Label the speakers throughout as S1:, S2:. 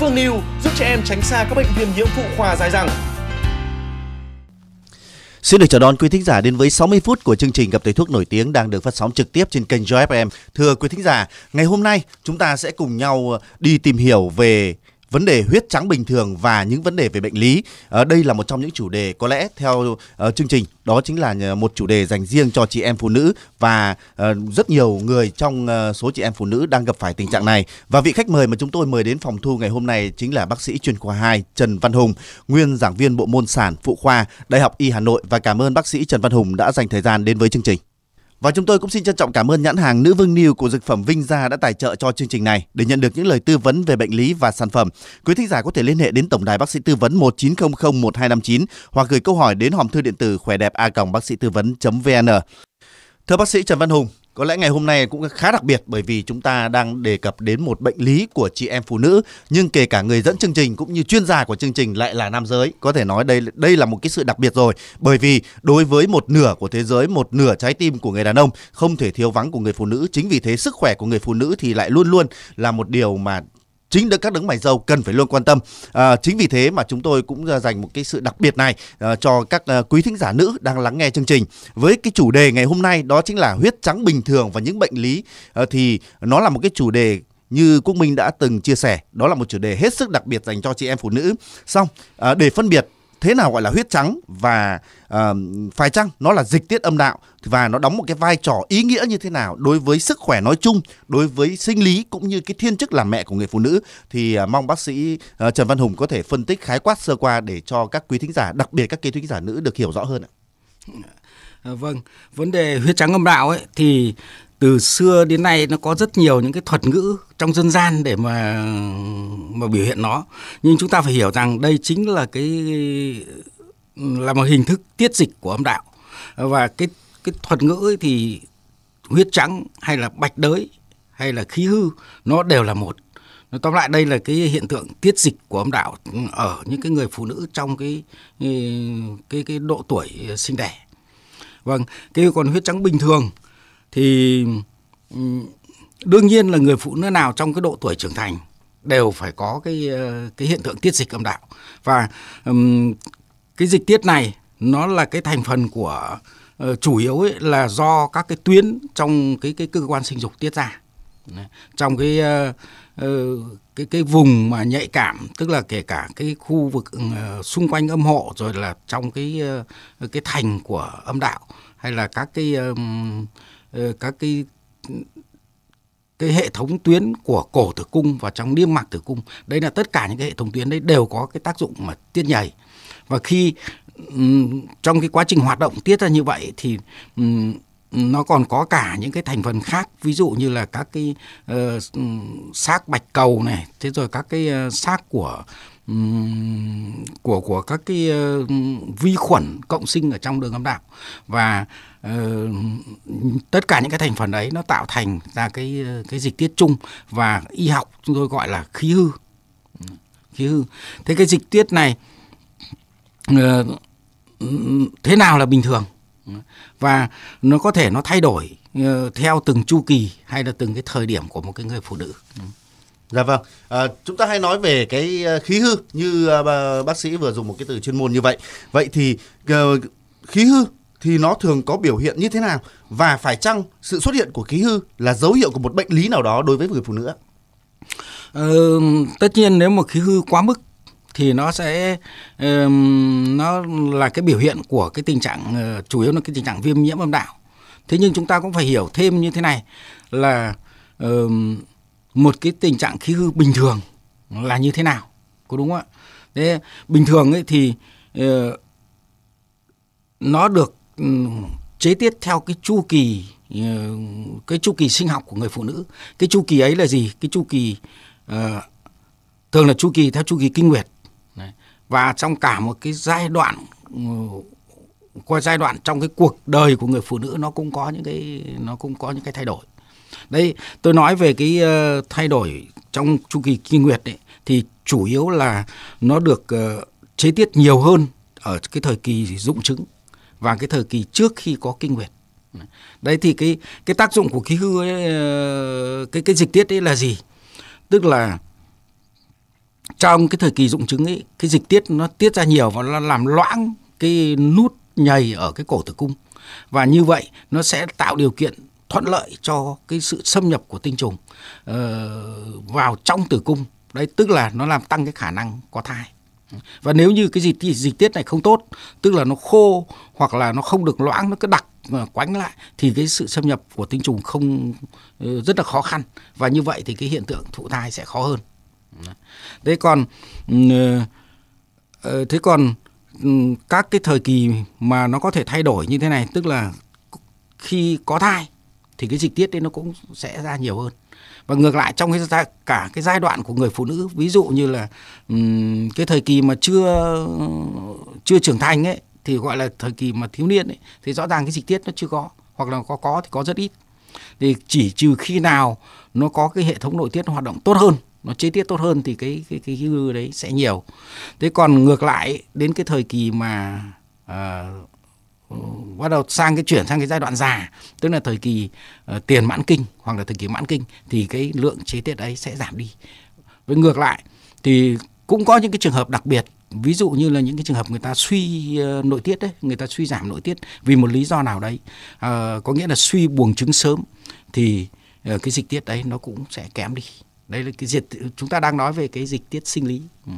S1: Hữu Phương New giúp trẻ em tránh xa các bệnh viêm nhiễm phụ khoa dài dẳng. Xin được chào đón quý thính giả đến với 60 phút của chương trình gặp thầy thuốc nổi tiếng đang được phát sóng trực tiếp trên kênh Joy FM. Thưa quý thính giả, ngày hôm nay chúng ta sẽ cùng nhau đi tìm hiểu về vấn đề huyết trắng bình thường và những vấn đề về bệnh lý. À, đây là một trong những chủ đề có lẽ theo à, chương trình đó chính là ờ, một chủ đề dành riêng cho chị em phụ nữ và à, rất nhiều người trong à, số chị em phụ nữ đang gặp phải tình trạng này. Và vị khách mời mà chúng tôi mời đến phòng thu ngày hôm nay chính là bác sĩ chuyên khoa 2 Trần Văn Hùng, nguyên giảng viên bộ môn sản phụ khoa Đại học Y Hà Nội và cảm ơn bác sĩ Trần Văn Hùng đã dành thời gian đến với chương trình. Và chúng tôi cũng xin trân trọng cảm ơn nhãn hàng Nữ Vương New của dược phẩm Vinh Gia đã tài trợ cho chương trình này. Để nhận được những lời tư vấn về bệnh lý và sản phẩm, quý thính giả có thể liên hệ đến tổng đài bác sĩ tư vấn 1900 1259 hoặc gửi câu hỏi đến hòm thư điện tử khỏe đẹp a bác sĩ tư vấn vn. Thưa bác sĩ Trần Văn Hùng, có lẽ ngày hôm nay cũng khá đặc biệt bởi vì chúng ta đang đề cập đến một bệnh lý của chị em phụ nữ nhưng kể cả người dẫn chương trình cũng như chuyên gia của chương trình lại là nam giới. Có thể nói đây đây là một cái sự đặc biệt rồi bởi vì đối với một nửa của thế giới, một nửa trái tim của người đàn ông không thể thiếu vắng của người phụ nữ. Chính vì thế sức khỏe của người phụ nữ thì lại luôn luôn là một điều mà chính được các đấng mày dâu cần phải luôn quan tâm. À, chính vì thế mà chúng tôi cũng à, dành một cái sự đặc biệt này à, cho các à, quý thính giả nữ đang lắng nghe chương trình với cái chủ đề ngày hôm nay đó chính là huyết trắng bình thường và những bệnh lý à, thì nó là một cái chủ đề như Quốc Minh đã từng chia sẻ, đó là một chủ đề hết sức đặc biệt dành cho chị em phụ nữ. Xong, à, để phân biệt thế nào gọi là huyết trắng và uh, phải chăng nó là dịch tiết âm đạo và nó đóng một cái vai trò ý nghĩa như thế nào đối với sức khỏe nói chung đối với sinh lý cũng như cái thiên chức làm mẹ của người phụ nữ thì uh, mong bác sĩ uh, Trần Văn Hùng có thể phân tích khái quát sơ qua để cho các quý thính giả đặc biệt các quý thính giả nữ được hiểu rõ hơn ạ.
S2: À, vâng, vấn đề huyết trắng âm đạo ấy thì từ xưa đến nay nó có rất nhiều những cái thuật ngữ trong dân gian để mà mà biểu hiện nó nhưng chúng ta phải hiểu rằng đây chính là cái là một hình thức tiết dịch của âm đạo và cái cái thuật ngữ ấy thì huyết trắng hay là bạch đới hay là khí hư nó đều là một nó tóm lại đây là cái hiện tượng tiết dịch của âm đạo ở những cái người phụ nữ trong cái cái cái độ tuổi sinh đẻ vâng cái còn huyết trắng bình thường thì đương nhiên là người phụ nữ nào trong cái độ tuổi trưởng thành đều phải có cái ờ, cái hiện tượng tiết dịch âm đạo và um, cái dịch tiết này nó là cái thành phần của uh, chủ yếu ấy là do các cái tuyến trong cái cái cơ quan sinh dục tiết ra trong cái uh, cái cái vùng mà nhạy cảm tức là kể cả cái khu vực uh, xung quanh âm hộ rồi là trong cái uh, cái thành của âm đạo hay là các cái um, Ờ, các cái cái hệ thống tuyến của cổ tử cung và trong niêm mạc tử cung đấy là tất cả những cái hệ thống tuyến đấy đều có cái tác dụng mà tiết nhầy và khi trong cái quá trình hoạt động tiết ra như vậy thì nó còn có cả những cái thành phần khác ví dụ như là các cái uh, xác bạch cầu này thế rồi các cái uh, xác của um, của của các cái uh, vi khuẩn cộng sinh ở trong đường âm đạo và Ờ, tất cả những cái thành phần ấy nó tạo thành ra cái cái dịch tiết chung và y học chúng tôi gọi là khí hư khí hư thế cái dịch tiết này ờ, thế nào là bình thường và nó có thể nó thay đổi ờ, theo
S1: từng chu kỳ hay là từng cái thời điểm của một cái người phụ nữ Dạ vâng, à, chúng ta hay nói về cái khí hư như bác sĩ vừa dùng một cái từ chuyên môn như vậy. Vậy thì khí hư thì nó thường có biểu hiện như thế nào và phải chăng sự xuất hiện của khí hư là dấu hiệu của một bệnh lý nào đó đối với người phụ nữ? Ừ, tất
S2: nhiên nếu mà khí hư quá mức thì nó sẽ um, nó là cái biểu hiện của cái tình trạng uh, chủ yếu là cái tình trạng viêm nhiễm âm đạo. Thế nhưng chúng ta cũng phải hiểu thêm như thế này là um, một cái tình trạng khí hư bình thường là như thế nào, có đúng không ạ? Thế bình thường ấy thì uh, nó được Ừ, chế tiết theo cái chu kỳ ừ, cái chu kỳ sinh học của người phụ nữ cái chu kỳ ấy là gì cái chu kỳ uh, thường là chu kỳ theo chu kỳ kinh nguyệt và trong cả một cái giai đoạn ừ, qua giai đoạn trong cái cuộc đời của người phụ nữ nó cũng có những cái nó cũng có những cái thay đổi đây tôi nói về cái uh, thay đổi trong chu kỳ kinh nguyệt ấy, thì chủ yếu là nó được uh, chế tiết nhiều hơn ở cái thời kỳ dụng trứng và cái thời kỳ trước khi có kinh nguyệt đấy thì cái cái tác dụng của khí hư ấy, ờ, cái cái dịch tiết ấy là gì tức là trong cái thời kỳ dụng trứng ấy cái dịch tiết nó tiết ra nhiều và nó làm loãng cái nút nhầy ở cái cổ tử cung và như vậy nó sẽ tạo điều kiện thuận lợi cho cái sự xâm nhập của tinh trùng uh, vào trong tử cung đấy tức là nó làm tăng cái khả năng có thai và nếu như cái dịch dịch tiết này không tốt tức là nó khô hoặc là nó không được loãng nó cứ đặc ờ, quánh lại thì cái sự xâm nhập của tinh trùng không ờ, rất là khó khăn và như vậy thì cái hiện tượng thụ thai sẽ khó hơn thế còn ừ, ờ, thế còn ừ, các cái thời kỳ mà nó có thể thay đổi như thế này tức là khi có thai thì cái dịch tiết đấy nó cũng sẽ ra nhiều hơn và ngược lại trong cái cả cái giai đoạn của người phụ nữ ví dụ như là cái thời kỳ mà chưa chưa trưởng thành ấy thì gọi là thời kỳ mà thiếu niên ấy thì rõ ràng cái dịch tiết nó chưa có hoặc là có có thì có rất ít thì chỉ trừ khi nào nó có cái hệ thống nội tiết hoạt động tốt hơn nó chế tiết tốt hơn thì cái cái cái hư đấy sẽ nhiều thế còn ngược lại đến cái thời kỳ mà uh, bắt đầu sang cái chuyển sang cái giai đoạn già tức là thời kỳ uh, tiền mãn kinh hoặc là thời kỳ mãn kinh thì cái lượng chế tiết ấy sẽ giảm đi với ngược lại thì cũng có những cái trường hợp đặc biệt ví dụ như là những cái trường hợp người ta suy uh, nội tiết đấy người ta suy giảm nội tiết vì một lý do nào đấy uh, có nghĩa là suy buồng trứng sớm
S1: thì uh, cái dịch tiết đấy nó cũng sẽ kém đi đây là cái diệt chúng ta đang nói về cái dịch tiết sinh lý ừ.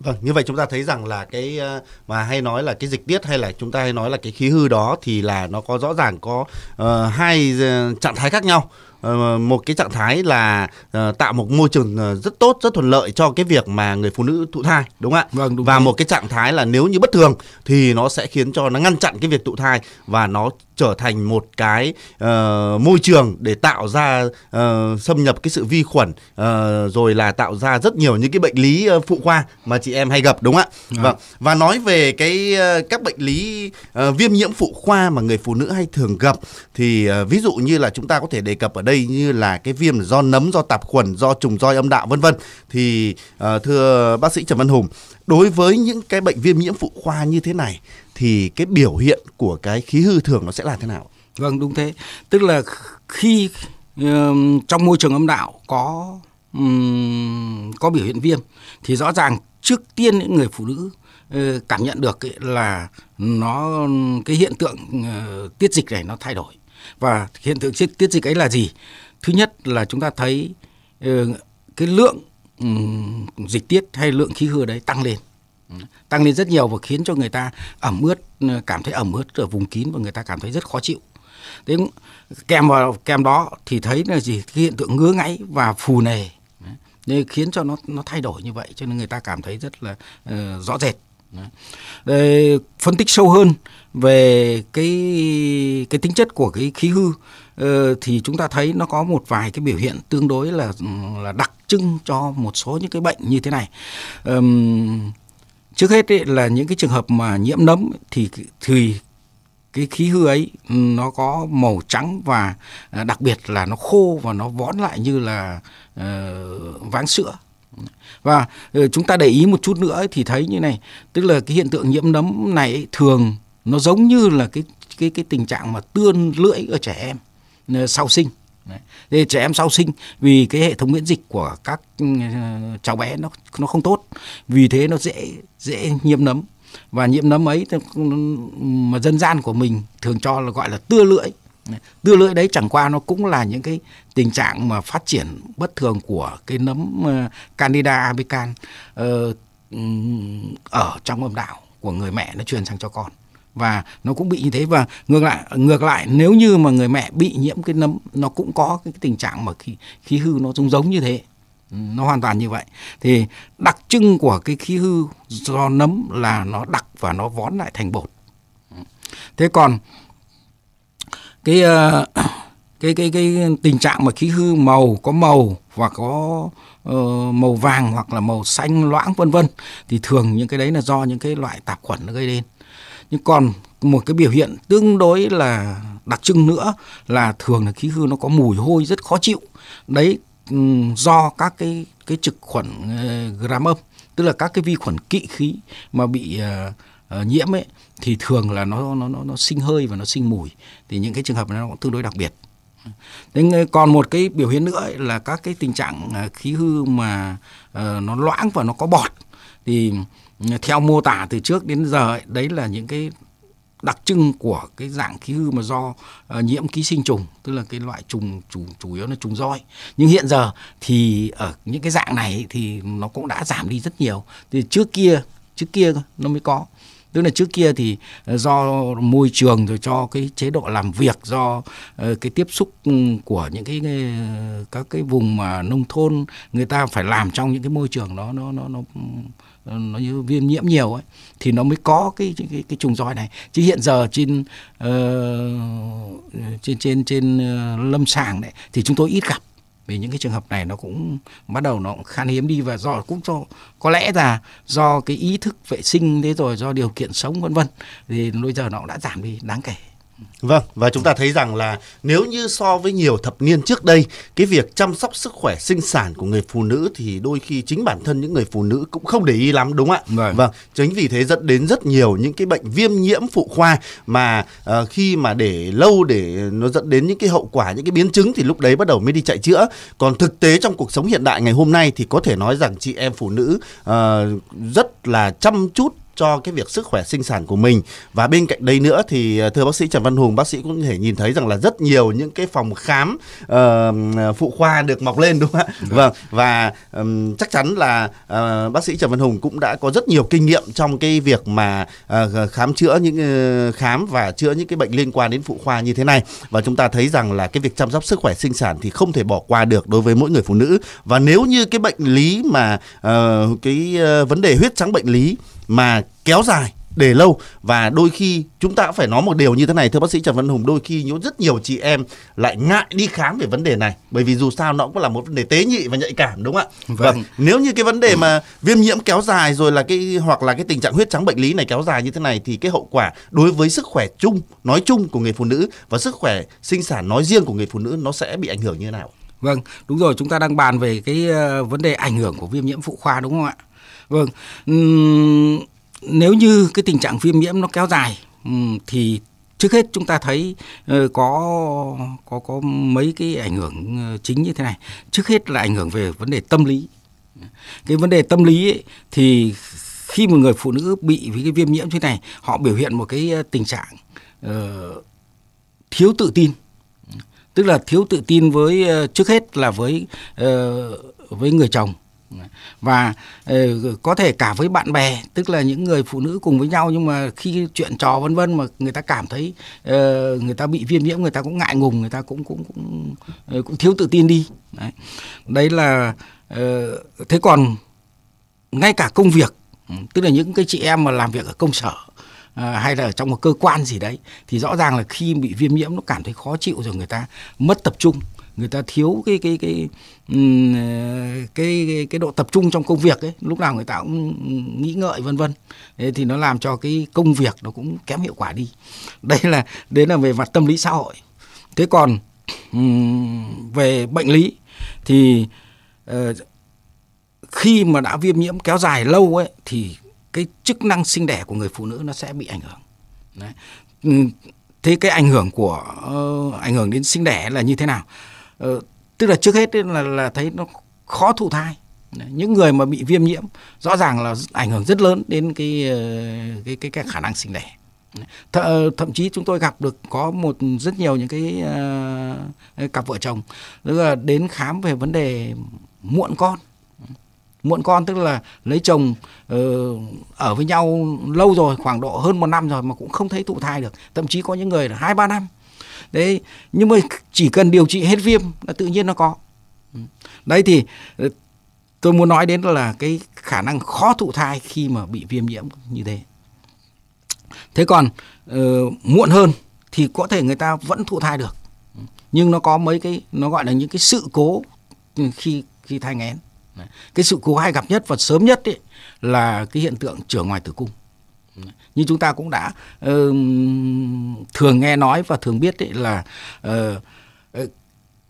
S1: Vâng, như vậy chúng ta thấy rằng là cái ờ, mà hay nói là cái dịch tiết hay là chúng ta hay nói là cái khí hư đó thì là nó có rõ ràng có uh, hai ờ, trạng thái khác nhau. Ờ, một cái trạng thái là ờ, tạo một môi trường ờ, rất tốt rất thuận lợi cho cái việc mà người phụ nữ thụ thai đúng không ạ vâng, đúng và rồi. một cái trạng thái là nếu như bất thường thì nó sẽ khiến cho nó ngăn chặn cái việc thụ thai và nó trở thành một cái uh, môi trường để tạo ra uh, xâm nhập cái sự vi khuẩn uh, rồi là tạo ra rất nhiều những cái bệnh lý uh, phụ khoa mà chị em hay gặp đúng không ạ à. vâng và nói về cái uh, các bệnh lý uh, viêm nhiễm phụ khoa mà người phụ nữ hay thường gặp thì uh, ví dụ như là chúng ta có thể đề cập ở đây đây như là cái viêm do nấm, do tạp khuẩn, do trùng roi âm đạo vân vân thì uh, thưa bác sĩ Trần Văn Hùng, đối với những cái bệnh viêm nhiễm phụ khoa như thế này thì cái biểu hiện của cái khí hư thường nó sẽ là thế nào?
S2: Vâng đúng thế, tức là khi uh, trong môi trường âm đạo có um, có biểu hiện viêm thì rõ ràng trước tiên những người phụ nữ ờ, cảm nhận được là nó cái hiện tượng uh, tiết dịch này nó thay đổi và hiện tượng tiết, tiết dịch ấy là gì? Thứ nhất là chúng ta thấy ờ, cái lượng dịch tiết hay lượng khí hư đấy tăng lên tăng lên rất nhiều và khiến cho người ta ẩm ướt ờ, cảm thấy ẩm ướt ở vùng kín và người ta cảm thấy rất khó chịu thế kèm vào kèm đó thì thấy là gì cái hiện tượng ngứa ngáy và phù nề nên khiến cho nó nó thay đổi như vậy cho nên người ta cảm thấy rất là uh, rõ rệt để phân tích sâu hơn về cái cái tính chất của cái khí hư ờ, thì chúng ta thấy nó có một vài cái biểu hiện tương đối là là đặc trưng cho một số những cái bệnh như thế này. Uhm, trước hết ấy, là những cái trường hợp mà nhiễm nấm thì thì cái khí hư ấy nó có màu trắng và à, đặc biệt là nó khô và nó vón lại như là uh, váng sữa và ờ, chúng ta để ý một chút nữa thì thấy như này tức là cái hiện tượng nhiễm nấm này thường nó giống như là cái cái cái tình trạng mà tươn lưỡi ở trẻ em ờ, sau sinh Thế trẻ em sau sinh vì cái hệ thống miễn dịch của các ừ, cháu bé nó nó không tốt vì thế nó dễ dễ nhiễm nấm và nhiễm nấm ấy ừ, mà dân gian của mình thường cho là gọi là tưa lưỡi tư lưỡi đấy chẳng qua nó cũng là những cái tình trạng mà phát triển bất thường của cái nấm ờ, candida albicans ờ, ở trong âm đạo của người mẹ nó truyền sang cho con và nó cũng bị như thế và ngược lại ngược lại nếu như mà người mẹ bị nhiễm cái nấm nó cũng có cái tình trạng mà khí khí hư nó giống giống như thế nó hoàn toàn như vậy thì đặc trưng của cái khí hư do nấm là nó đặc và nó vón lại thành bột thế còn cái ờ, cái cái cái tình trạng mà khí hư màu có màu và có uh, màu vàng hoặc là màu xanh loãng vân vân thì thường những cái đấy là do những cái loại tạp khuẩn nó gây nên nhưng còn một cái biểu hiện tương đối là đặc trưng nữa là thường là khí hư nó có mùi hôi rất khó chịu đấy do các cái cái trực khuẩn ờ, gram âm tức là các cái vi khuẩn kỵ khí mà bị uh, Ờ, nhiễm ấy thì thường là nó nó nó, nó sinh hơi và nó sinh mùi thì những cái trường hợp này nó cũng tương đối đặc biệt Thế còn một cái biểu hiện nữa là các cái tình trạng ờ, khí hư mà uh, nó loãng và nó có bọt thì ừ, theo mô tả từ trước đến giờ ấy, đấy là những cái đặc trưng của cái dạng khí hư mà do uh, nhiễm ký sinh trùng tức là cái loại trùng chủ chủ yếu là trùng roi nhưng hiện giờ thì ở những cái dạng này thì nó cũng đã giảm đi rất nhiều thì trước kia trước kia nó mới có tức là trước kia thì ờ, do môi trường rồi cho cái chế độ làm việc do ờ, cái tiếp xúc ừ, của những cái ờ, các cái vùng mà nông thôn người ta phải làm trong những cái môi trường đó nó nó nó ừ, nó như viêm nhiễm nhiều ấy thì nó mới có cái cái cái trùng roi này chứ hiện giờ trên uh, trên trên trên lâm sàng đấy thì chúng tôi ít gặp vì những cái trường hợp này nó cũng bắt đầu nó cũng khan hiếm đi và do cũng cho có lẽ là do cái ý thức vệ sinh thế rồi do điều kiện sống vân vân thì bây
S1: giờ nó cũng đã giảm đi đáng kể Vâng, và chúng ta thấy rằng là nếu như so với nhiều thập niên trước đây, cái việc chăm sóc sức khỏe sinh sản của người phụ nữ thì đôi khi chính bản thân những người phụ nữ cũng không để ý lắm đúng không ạ? Vâng, vâng chính vì thế dẫn đến rất nhiều những cái bệnh viêm nhiễm phụ khoa mà uh, khi mà để lâu để nó dẫn đến những cái hậu quả, những cái biến chứng thì lúc đấy bắt đầu mới đi chạy chữa. Còn thực tế trong cuộc sống hiện đại ngày hôm nay thì có thể nói rằng chị em phụ nữ uh, rất là chăm chút cho cái việc sức khỏe sinh sản của mình và bên cạnh đây nữa thì à, thưa bác sĩ Trần Văn Hùng bác sĩ cũng thể nhìn thấy rằng là rất nhiều những cái phòng khám uh, phụ khoa được mọc lên đúng không ạ vâng, vâng và um, chắc chắn là uh, bác sĩ Trần Văn Hùng cũng đã có rất nhiều kinh nghiệm trong cái việc mà uh, khám chữa những uh, khám và chữa những cái bệnh liên quan đến phụ khoa như thế này và chúng ta thấy rằng là cái việc chăm sóc sức khỏe sinh sản thì không thể bỏ qua được đối với mỗi người phụ nữ và nếu như cái bệnh lý mà uh, cái uh, vấn đề huyết trắng bệnh lý mà kéo dài để lâu và đôi khi chúng ta cũng phải nói một điều như thế này thưa bác sĩ Trần Văn Hùng đôi khi những rất nhiều chị em lại ngại đi khám về vấn đề này bởi vì dù sao nó cũng là một vấn đề tế nhị và nhạy cảm đúng không ạ vâng. vâng nếu như cái vấn đề mà viêm nhiễm kéo dài rồi là cái hoặc là cái tình trạng huyết trắng bệnh lý này kéo dài như thế này thì cái hậu quả đối với sức khỏe chung nói chung của người phụ nữ và sức khỏe sinh sản nói riêng của người phụ nữ nó sẽ bị ảnh hưởng như thế nào vâng đúng rồi chúng ta đang bàn về cái ờ, vấn đề ảnh hưởng của viêm nhiễm phụ khoa đúng
S2: không ạ vâng nếu như cái tình trạng viêm nhiễm nó kéo dài thì trước hết chúng ta thấy ờ, có có có mấy cái ảnh hưởng ờ, chính như thế này trước hết là ảnh hưởng về vấn đề tâm lý cái vấn đề tâm lý ấy, thì khi một người phụ nữ bị với cái viêm nhiễm thế này họ biểu hiện một cái ờ, tình trạng uh, thiếu tự tin tức là thiếu tự tin với trước hết là với uh, với người chồng và ờ, có thể cả với bạn bè tức là những người phụ nữ cùng với nhau nhưng mà khi chuyện trò vân vân mà người ta cảm thấy ờ, người ta bị viêm nhiễm người ta cũng ngại ngùng người ta cũng cũng cũng ờ, cũng thiếu tự tin đi đấy, đấy là thế còn ngay cả công việc ừ, tức là những cái chị em mà làm việc ở công sở hay là ở trong một cơ quan gì đấy thì rõ ràng là khi bị viêm nhiễm nó cảm thấy khó chịu rồi người ta mất tập trung người ta thiếu cái cái cái ờ, cái cái, cái độ tập trung trong công việc ấy lúc nào người ta cũng nghĩ ngợi vân vân thì nó làm cho cái công việc nó cũng kém hiệu quả đi đây là đấy là về mặt tâm lý xã hội thế còn về bệnh lý thì ờ, khi mà đã viêm nhiễm kéo dài lâu ấy thì cái chức năng sinh đẻ của người phụ nữ nó sẽ bị ảnh hưởng đấy thế cái ảnh hưởng của ờ, ảnh hưởng đến sinh đẻ là như thế nào Ờ, tức là trước hết là là thấy nó khó thụ thai những người mà bị viêm nhiễm rõ ràng là ảnh hưởng rất lớn đến cái ờ, cái cái, cái khả năng sinh đẻ Th ờ, thậm chí chúng tôi gặp được có một rất nhiều những cái uh, cặp vợ chồng tức là đến khám về vấn đề muộn con muộn con tức là lấy chồng ở với nhau lâu rồi khoảng độ hơn một năm rồi mà cũng không thấy thụ thai được thậm chí có những người là hai ba năm đấy nhưng mà chỉ cần điều trị hết viêm là tự nhiên nó có đấy thì ờ, tôi muốn nói đến là cái khả năng khó thụ thai khi mà bị viêm nhiễm như thế thế còn uh, muộn hơn thì có thể người ta vẫn thụ thai được nhưng nó có mấy cái nó gọi là những cái sự cố khi khi thai nghén cái sự cố hay gặp nhất và sớm nhất ấy, là cái hiện tượng trở ngoài tử cung như chúng ta cũng đã uh, thường nghe nói và thường biết đấy là uh,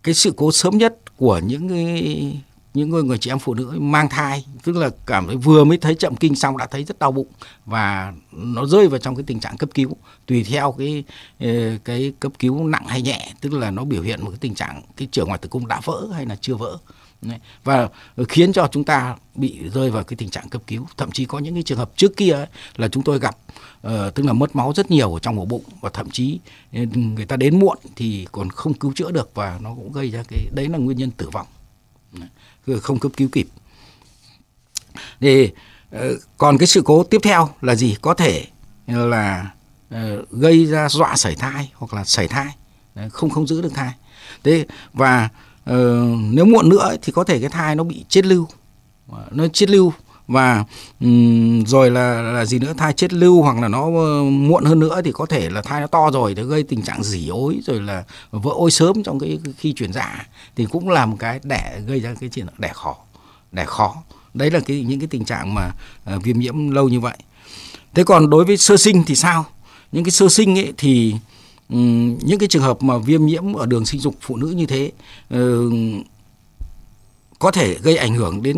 S2: cái sự cố sớm nhất của những cái những người người chị em phụ nữ mang thai tức là cảm thấy vừa mới thấy chậm kinh xong đã thấy rất đau bụng và nó rơi vào trong cái tình trạng cấp cứu tùy theo cái cái cấp cứu nặng hay nhẹ tức là nó biểu hiện một cái tình trạng cái trở ngoài tử cung đã vỡ hay là chưa vỡ và khiến cho chúng ta bị rơi vào cái tình trạng cấp cứu thậm chí có những cái trường hợp trước kia ấy, là chúng tôi gặp uh, tức là mất máu rất nhiều ở trong ổ bụng và thậm chí ừ, người ta đến muộn thì còn không cứu chữa được và nó cũng gây ra cái đấy là nguyên nhân tử vong không cấp cứu kịp thì uh, còn cái sự cố tiếp theo là gì có thể ờ, là uh, gây ra dọa sảy thai hoặc là sảy thai không không giữ được thai thế và ờ, nếu muộn nữa thì có thể cái thai nó bị chết lưu ờ, nó chết lưu và um, rồi là là gì nữa thai chết lưu hoặc là nó uh, muộn hơn nữa thì có thể là thai nó to rồi thì gây tình trạng dỉ ối rồi là vỡ ối sớm trong cái khi chuyển dạ thì cũng là một cái đẻ gây ra cái chuyện đẻ khó đẻ khó đấy là cái những cái tình trạng mà uh, viêm nhiễm lâu như vậy thế còn đối với sơ sinh thì sao những cái sơ sinh ấy thì những cái trường hợp mà viêm nhiễm ở đường sinh dục phụ nữ như thế ờ, có thể gây ảnh hưởng đến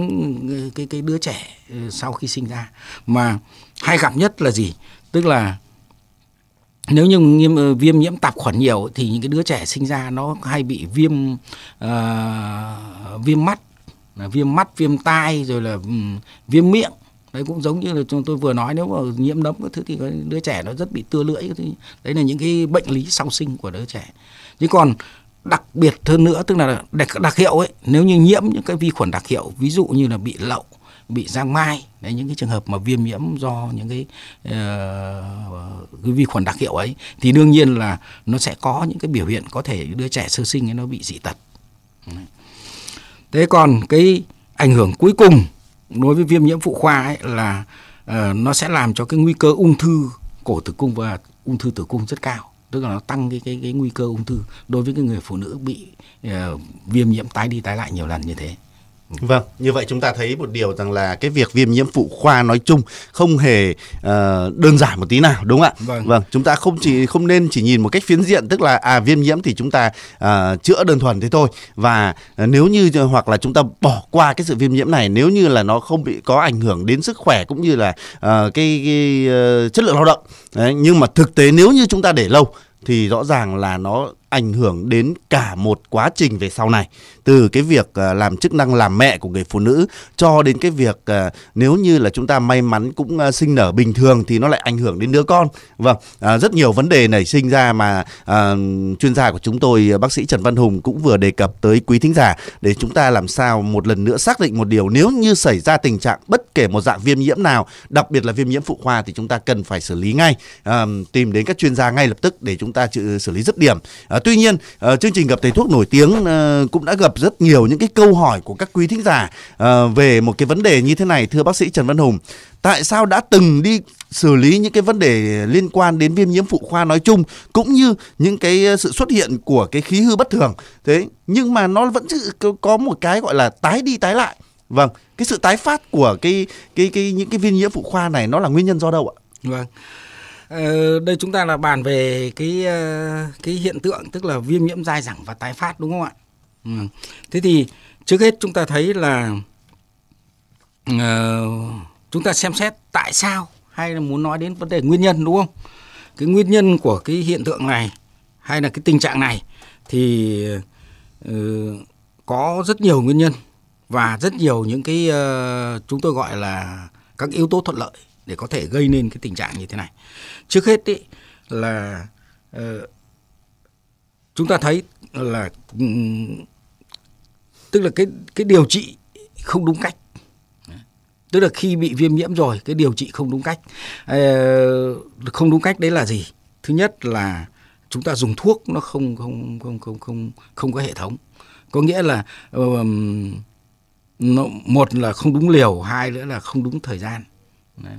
S2: ờ, cái cái đứa trẻ ờ, sau khi sinh ra mà hay gặp nhất là gì tức là nếu như nghiêm, viêm nhiễm tạp khuẩn nhiều thì những cái đứa trẻ sinh ra nó hay bị viêm uh, viêm mắt viêm mắt viêm tai rồi là um, viêm miệng đấy cũng giống như là chúng tôi vừa nói nếu mà nhiễm nấm cái thứ thì đứa trẻ nó rất bị tưa lưỡi cái thứ đấy là những cái bệnh lý sau sinh của đứa trẻ chứ còn đặc biệt hơn nữa tức là đặc, đặc hiệu ấy nếu như nhiễm những cái vi khuẩn đặc hiệu ví dụ như là bị lậu bị giang mai đấy những cái trường hợp mà viêm nhiễm do những cái, uh, cái vi khuẩn đặc hiệu ấy thì đương nhiên là nó sẽ có những cái biểu hiện có thể đứa trẻ sơ sinh ấy nó bị dị tật thế còn cái ảnh hưởng cuối cùng đối với viêm nhiễm phụ khoa ấy là uh, nó sẽ làm cho cái nguy cơ ung thư cổ tử cung và ung thư tử cung rất cao tức là nó tăng cái cái cái nguy cơ ung thư đối với cái người phụ nữ bị uh, viêm nhiễm tái đi tái lại nhiều lần như thế
S1: Vâng, như vậy chúng ta thấy một điều rằng là cái việc viêm nhiễm phụ khoa nói chung không hề uh, đơn giản một tí nào đúng không ạ? Vâng. vâng, chúng ta không chỉ không nên chỉ nhìn một cách phiến diện tức là à viêm nhiễm thì chúng ta uh, chữa đơn thuần thế thôi và uh, nếu như hoặc là chúng ta bỏ qua cái sự viêm nhiễm này nếu như là nó không bị có ảnh hưởng đến sức khỏe cũng như là uh, cái, cái uh, chất lượng lao động. Đấy, nhưng mà thực tế nếu như chúng ta để lâu thì rõ ràng là nó ảnh hưởng đến cả một quá trình về sau này từ cái việc ờ, làm chức năng làm mẹ của người phụ nữ cho đến cái việc ờ, nếu như là chúng ta may mắn cũng ờ, sinh nở bình thường thì nó lại ảnh hưởng đến đứa con vâng rất nhiều vấn đề nảy sinh ra mà chuyên gia của chúng tôi bác sĩ Trần Văn Hùng cũng vừa đề cập tới quý thính giả để chúng ta làm sao một lần nữa xác định một điều nếu như xảy ra tình trạng bất kể một dạng viêm nhiễm nào đặc biệt là viêm nhiễm phụ khoa thì chúng ta cần phải xử lý ngay tìm đến các chuyên gia ngay lập tức để chúng ta xử lý dứt điểm tuy nhiên uh, chương trình gặp thầy thuốc nổi tiếng uh, cũng đã gặp rất nhiều những cái câu hỏi của các quý thính giả uh, về một cái vấn đề như thế này thưa bác sĩ Trần Văn Hùng tại sao đã từng đi xử lý những cái vấn đề liên quan đến viêm nhiễm phụ khoa nói chung cũng như những cái sự xuất hiện của cái khí hư bất thường thế nhưng mà nó vẫn có một cái gọi là tái đi tái lại vâng cái sự tái phát của cái cái cái những cái viêm nhiễm phụ khoa này nó là nguyên nhân do đâu ạ
S2: vâng Ờ, đây chúng ta là bàn về cái ờ, cái hiện tượng tức là viêm nhiễm dai dẳng và tái phát đúng không ạ? Ừ. Thế thì trước hết chúng ta thấy là uh, chúng ta xem xét tại sao hay là muốn nói đến vấn đề nguyên nhân đúng không? Cái nguyên nhân của cái hiện tượng này hay là cái tình trạng này thì uh, có rất nhiều nguyên nhân và rất nhiều những cái uh, chúng tôi gọi là các yếu tố thuận lợi để có thể gây nên cái tình trạng như thế này. Trước hết ý, là uh, chúng ta thấy là ừ, tức là cái cái điều trị không đúng cách. Tức là khi bị viêm nhiễm rồi cái điều trị không đúng cách. Uh, không đúng cách đấy là gì? Thứ nhất là chúng ta dùng thuốc nó không không không không không không có hệ thống. Có nghĩa là um, nó, một là không đúng liều, hai nữa là không đúng thời gian Đấy.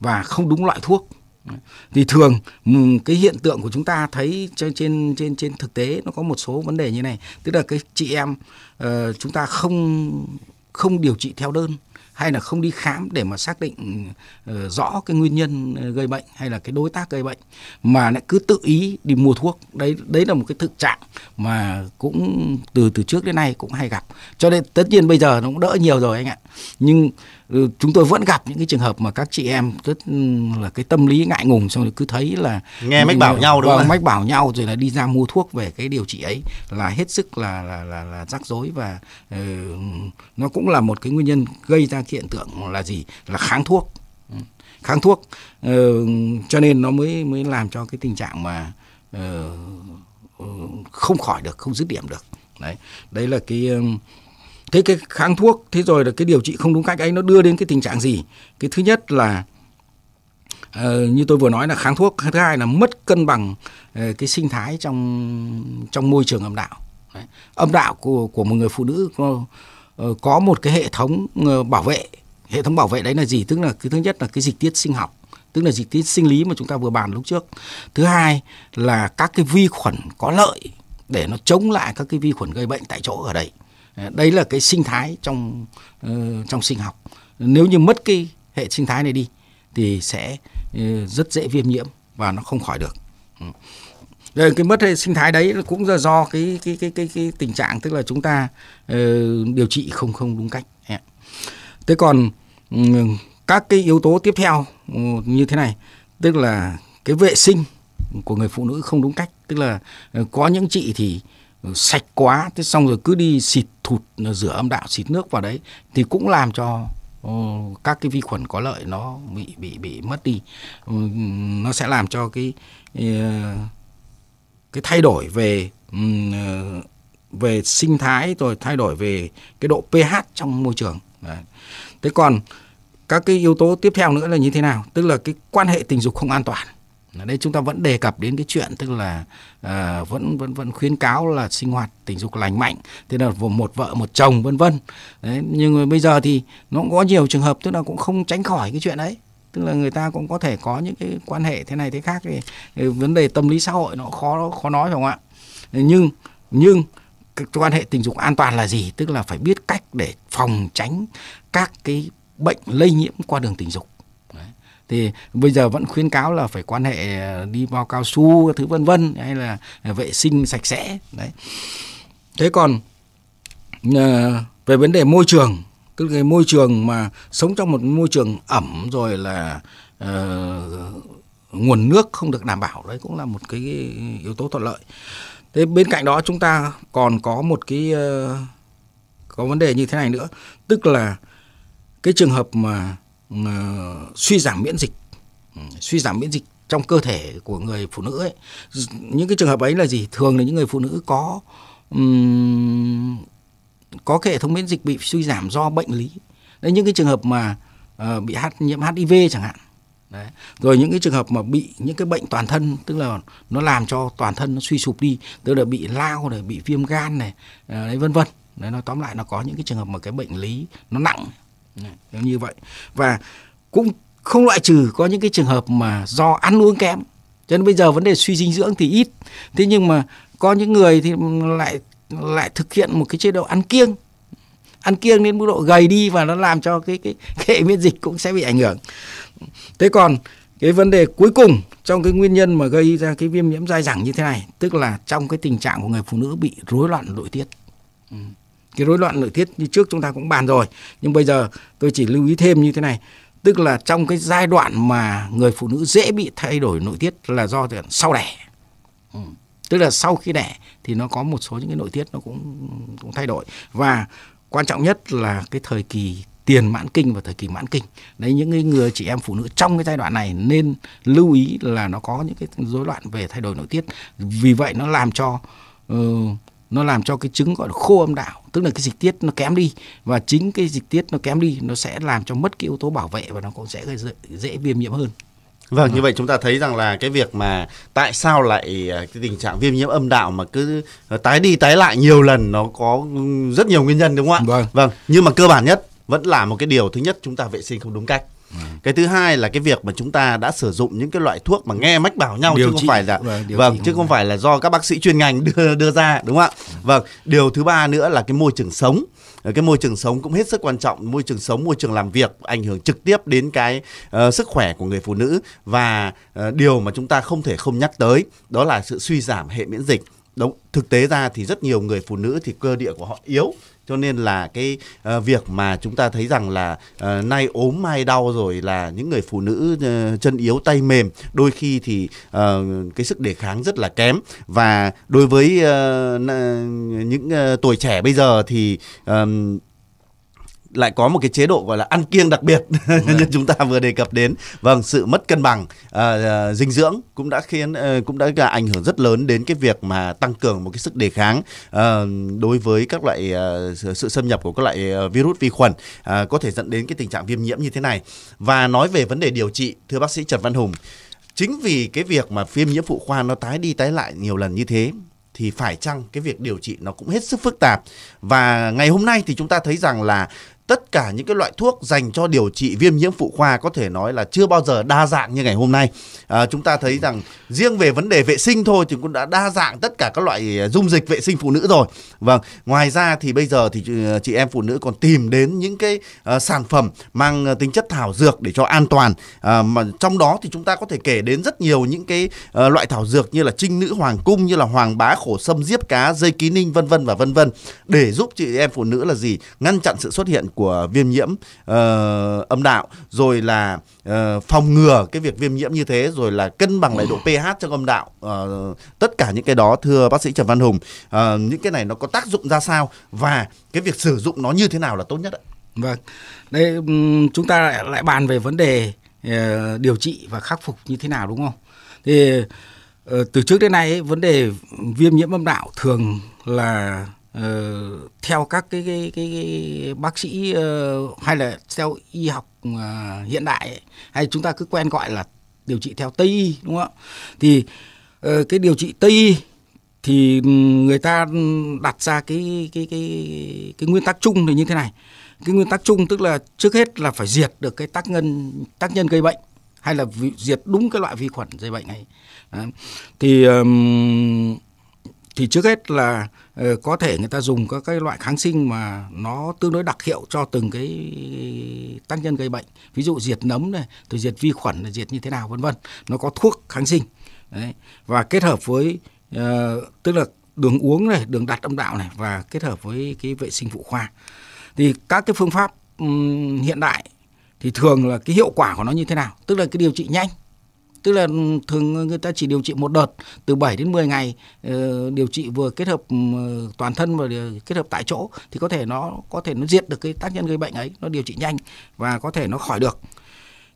S2: và không đúng loại thuốc Đấy. thì thường ừ, cái hiện tượng của chúng ta thấy trên trên trên trên thực tế nó có một số vấn đề như này tức là cái chị em uh, chúng ta không không điều trị theo đơn hay là không đi khám để mà xác định uh, rõ cái nguyên nhân ừ, gây bệnh hay là cái đối tác gây bệnh mà lại cứ tự ý đi mua thuốc đấy đấy là một cái thực trạng mà cũng từ từ trước đến nay cũng hay gặp cho nên tất nhiên bây giờ nó cũng đỡ nhiều rồi anh ạ nhưng Ừ, chúng tôi vẫn gặp những cái trường hợp mà các chị em rất ừ, là cái tâm lý ngại ngùng xong rồi cứ thấy là nghe mách bảo nhau đúng vâng, không? Mách bảo nhau rồi là đi ra mua thuốc về cái điều trị ấy là hết sức là là là, là rắc rối và uh, nó cũng là một cái nguyên nhân gây ra hiện tượng là gì là kháng thuốc kháng thuốc uh, cho nên nó mới mới làm cho cái tình trạng mà uh, không khỏi được không dứt điểm được đấy đấy là cái uh, thế cái kháng thuốc thế rồi là cái điều trị không đúng cách ấy nó đưa đến cái tình trạng gì cái thứ nhất là uh, như tôi vừa nói là kháng thuốc thứ hai là mất cân bằng uh, cái sinh thái trong trong môi trường âm đạo Đấy. âm đạo của của một người phụ nữ có, uh, có một cái hệ thống uh, bảo vệ hệ thống bảo vệ đấy là gì tức là cái thứ nhất là cái dịch tiết sinh học tức là dịch tiết sinh lý mà chúng ta vừa bàn lúc trước thứ hai là các cái vi khuẩn có lợi để nó chống lại các cái vi khuẩn gây bệnh tại chỗ ở đây Ờ, đấy là cái sinh thái trong ờ, trong sinh học nếu như mất cái hệ sinh thái này đi thì sẽ ờ, rất dễ viêm nhiễm và nó không khỏi được ừ. rồi cái mất hệ sinh thái đấy cũng là do cái cái cái cái, cái tình trạng tức là chúng ta điều trị không không đúng cách dạ. thế còn ừ, các cái yếu tố tiếp theo ừ, như thế này tức là cái vệ sinh của người phụ nữ không đúng cách tức là có những chị thì Ừ, sạch quá thế xong rồi cứ đi xịt thụt rửa âm đạo xịt nước vào đấy thì cũng làm cho ừ, các cái vi khuẩn có lợi nó bị bị bị mất đi ừ, nó sẽ làm cho cái cái thay đổi về về sinh thái rồi thay đổi về cái độ pH trong môi trường đấy. thế còn các cái yếu tố tiếp theo nữa là như thế nào tức là cái quan hệ tình dục không an toàn ở đây chúng ta vẫn đề cập đến cái chuyện tức là uh, vẫn vẫn vẫn khuyến cáo là sinh hoạt tình dục lành mạnh thế là một vợ một chồng vân vân đấy nhưng mà bây giờ thì nó cũng có nhiều trường hợp tức là cũng không tránh khỏi cái chuyện đấy, tức là người ta cũng có thể có những cái quan hệ thế này thế khác thì, thì vấn đề tâm lý xã hội nó khó khó nói phải không ạ nhưng nhưng cái quan hệ tình dục an toàn là gì tức là phải biết cách để phòng tránh các cái bệnh lây nhiễm qua đường tình dục thì bây giờ vẫn khuyến cáo là phải quan hệ ờ, đi bao cao su thứ vân vân hay là ờ, vệ sinh sạch sẽ đấy thế còn ờ, về vấn đề môi trường tức cái môi trường mà sống trong một môi trường ẩm rồi là uh, nguồn nước không được đảm bảo đấy cũng là một cái yếu tố thuận lợi thế bên cạnh đó chúng ta còn có một cái uh, có vấn đề như thế này nữa tức là cái trường hợp mà Ờ, suy giảm miễn dịch ừ, suy giảm miễn dịch trong cơ thể của người phụ nữ ấy những cái trường hợp ấy là gì thường là những người phụ nữ có um, có cái hệ thống miễn dịch bị suy giảm do bệnh lý đấy những cái trường hợp mà uh, bị h nhiễm HIV chẳng hạn đấy. rồi những cái trường hợp mà bị những cái bệnh toàn thân tức là nó làm cho toàn thân nó suy sụp đi tức là bị lao này bị viêm gan này uh, đấy vân vân đấy nó tóm lại nó có những cái trường hợp mà cái bệnh lý nó nặng nếu như vậy và cũng không loại trừ có những cái trường hợp mà do ăn uống kém cho nên bây giờ vấn đề suy dinh dưỡng thì ít thế nhưng mà có những người thì lại lại thực hiện một cái chế độ ăn kiêng ăn kiêng đến mức độ gầy đi và nó làm cho cái cái, cái hệ miễn dịch cũng sẽ bị ảnh hưởng thế còn cái vấn đề cuối cùng trong cái nguyên nhân mà gây ra cái viêm nhiễm dai dẳng như thế này tức là trong cái tình trạng của người phụ nữ bị rối loạn nội tiết ừ cái rối loạn nội tiết như trước chúng ta cũng bàn rồi nhưng bây giờ tôi chỉ lưu ý thêm như thế này tức là trong cái giai đoạn mà người phụ nữ dễ bị thay đổi nội tiết là do sau đẻ ừ. tức là sau khi đẻ thì nó có một số những cái nội tiết nó cũng cũng thay đổi và quan trọng nhất là cái thời kỳ tiền mãn kinh và thời kỳ mãn kinh đấy những cái người chị em phụ nữ trong cái giai đoạn này nên lưu ý là nó có những cái rối loạn về thay đổi nội tiết vì vậy nó làm cho uh, nó làm cho cái trứng gọi là khô âm đạo tức là cái dịch tiết nó kém đi và chính cái dịch tiết nó kém đi nó sẽ làm cho mất cái yếu tố bảo vệ và nó cũng sẽ dễ, dễ viêm nhiễm hơn
S1: Vâng, như vâng. vậy chúng ta thấy rằng là cái việc mà tại sao lại à, cái tình trạng viêm nhiễm âm đạo mà cứ à, tái đi tái lại nhiều lần nó có rất nhiều nguyên nhân đúng không ạ? Vâng. Vâng, nhưng mà cơ bản nhất vẫn là một cái điều thứ nhất chúng ta vệ sinh không đúng cách. Cái thứ hai là cái việc mà chúng ta đã sử dụng những cái loại thuốc mà nghe mách bảo nhau điều chứ không trị, phải là vâng, vâng chứ không phải là do các bác sĩ chuyên ngành đưa đưa ra đúng không ạ? Vâng, điều thứ ba nữa là cái môi trường sống ờ, cái môi trường sống cũng hết sức quan trọng môi trường sống môi trường làm việc ảnh hưởng trực tiếp đến cái uh, sức khỏe của người phụ nữ và uh, điều mà chúng ta không thể không nhắc tới đó là sự suy giảm hệ miễn dịch đúng thực tế ra thì rất nhiều người phụ nữ thì cơ địa của họ yếu cho nên là cái uh, việc mà chúng ta thấy rằng là uh, nay ốm mai đau rồi là những người phụ nữ uh, chân yếu tay mềm đôi khi thì uh, cái sức đề kháng rất là kém và đối với uh, những uh, tuổi trẻ bây giờ thì uh, lại có một cái chế độ gọi là ăn kiêng đặc biệt như chúng ta vừa đề cập đến vâng sự mất cân bằng uh, dinh dưỡng cũng đã khiến uh, cũng đã là ảnh hưởng rất lớn đến cái việc mà tăng cường một cái sức đề kháng uh, đối với các loại uh, sự xâm nhập của các loại uh, virus vi khuẩn uh, có thể dẫn đến cái tình trạng viêm nhiễm như thế này và nói về vấn đề điều trị thưa bác sĩ Trần Văn Hùng chính vì cái việc mà viêm nhiễm phụ khoa nó tái đi tái lại nhiều lần như thế thì phải chăng cái việc điều trị nó cũng hết sức phức tạp và ngày hôm nay thì chúng ta thấy rằng là tất cả những cái loại thuốc dành cho điều trị viêm nhiễm phụ khoa có thể nói là chưa bao giờ đa dạng như ngày hôm nay. À, chúng ta thấy rằng riêng về vấn đề vệ sinh thôi thì cũng đã đa dạng tất cả các loại dung dịch vệ sinh phụ nữ rồi. Vâng, ngoài ra thì bây giờ thì ờ, chị em phụ nữ còn tìm đến những cái uh, sản phẩm mang ờ, tính chất thảo dược để cho an toàn. À, mà trong đó thì chúng ta có thể kể đến rất nhiều những cái uh, loại thảo dược như là trinh nữ hoàng cung như là hoàng bá khổ sâm diếp cá dây ký ninh vân vân và vân vân để giúp chị em phụ nữ là gì ngăn chặn sự xuất hiện của viêm nhiễm uh, âm đạo rồi là uh, phòng ngừa cái việc viêm nhiễm như thế rồi là cân bằng lại độ pH trong âm đạo uh, tất cả những cái đó thưa bác sĩ Trần Văn Hùng uh, những cái này nó có tác dụng ra sao và cái việc sử dụng nó như thế nào là tốt nhất ạ? Vâng, đây chúng ta lại, lại
S2: bàn về vấn đề uh, điều trị và khắc phục như thế nào đúng không? Thì uh, từ trước đến nay ấy, vấn đề viêm nhiễm âm đạo thường là uh, theo các cái, cái, cái, cái bác sĩ uh, hay là theo y học uh, hiện đại ấy, hay chúng ta cứ quen gọi là điều trị theo tây y đúng không ạ thì uh, cái điều trị tây y thì người ta đặt ra cái cái cái cái nguyên tắc chung là như thế này cái nguyên tắc chung tức là trước hết là phải diệt được cái tác nhân tác nhân gây bệnh hay là diệt đúng cái loại vi khuẩn gây bệnh này thì thì trước hết là Ờ, có thể người ta dùng các cái loại kháng sinh mà nó tương đối đặc hiệu cho từng cái tác nhân gây bệnh ví dụ diệt nấm này rồi diệt vi khuẩn này, diệt như thế nào vân vân nó có thuốc kháng sinh Đấy. và kết hợp với uh, tức là đường uống này đường đặt âm đạo này và kết hợp với cái vệ sinh phụ khoa thì các cái phương pháp um, hiện đại thì thường là cái hiệu quả của nó như thế nào tức là cái điều trị nhanh tức là ừ, thường người ta chỉ điều trị một đợt từ 7 đến 10 ngày ờ, điều trị vừa kết hợp ừ, toàn thân và ờ, kết hợp tại chỗ thì có thể nó có thể nó diệt được cái tác nhân gây bệnh ấy nó điều trị nhanh và có thể nó khỏi được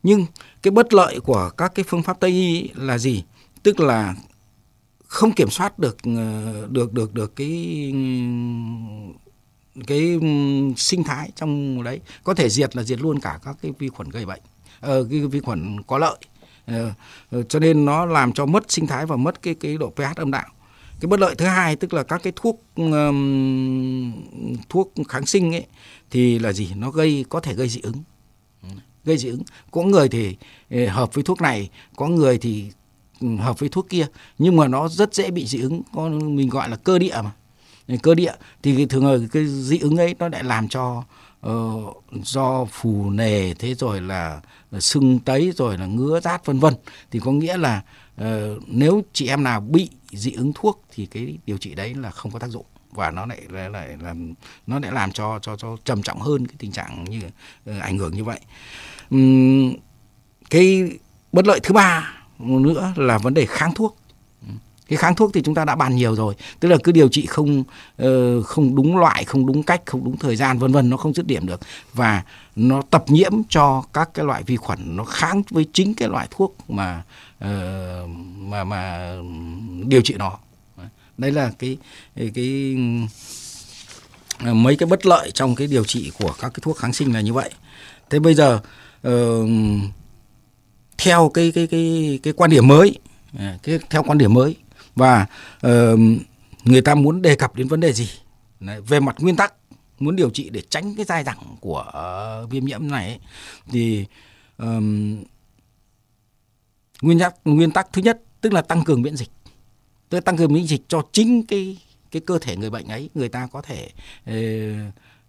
S2: nhưng cái bất lợi của các cái phương pháp tây y là gì tức là không kiểm soát được ờ, được được được cái ừ, cái sinh thái trong đấy có thể diệt là diệt luôn cả các cái vi khuẩn gây bệnh ờ, cái vi khuẩn có lợi Ờ, ờ, cho nên nó làm cho mất sinh thái và mất cái cái độ pH âm đạo cái bất lợi thứ hai tức là các cái thuốc um, thuốc kháng sinh ấy thì là gì nó gây có thể gây dị ứng gây dị ứng có người thì ờ, hợp với thuốc này có người thì hợp với thuốc kia nhưng mà nó rất dễ bị dị ứng có mình gọi là cơ địa mà cơ địa thì thường ở cái dị ứng ấy nó lại làm cho Ờ, do phù nề thế rồi là, ờ, sưng tấy rồi là ngứa rát vân vân thì có nghĩa là ờ, nếu chị em nào bị dị ứng thuốc thì cái điều trị đấy là không có tác dụng và nó lại lại, lại làm nó lại làm cho cho cho trầm trọng hơn cái tình trạng như uh, ảnh hưởng như vậy uhm, cái bất lợi thứ ba nữa là vấn đề kháng thuốc cái kháng thuốc thì chúng ta đã bàn nhiều rồi tức là cứ điều trị không ờ, không đúng loại không đúng cách không đúng thời gian vân vân nó không dứt điểm được và nó tập nhiễm cho các cái loại vi khuẩn nó kháng với chính cái loại thuốc mà ờ, mà mà điều trị nó đây là cái cái ờ, mấy cái bất lợi trong cái điều trị của các cái thuốc kháng sinh là như vậy thế bây giờ theo cái cái cái cái quan điểm mới cái theo quan điểm mới và uh, người ta muốn đề cập đến vấn đề gì Đấy, về mặt nguyên tắc muốn điều trị để tránh cái dai dẳng của uh, viêm nhiễm này ấy, thì um, nguyên tắc nguyên tắc thứ nhất tức là tăng cường miễn dịch tức là tăng cường miễn dịch cho chính cái cái cơ thể người bệnh ấy người ta có thể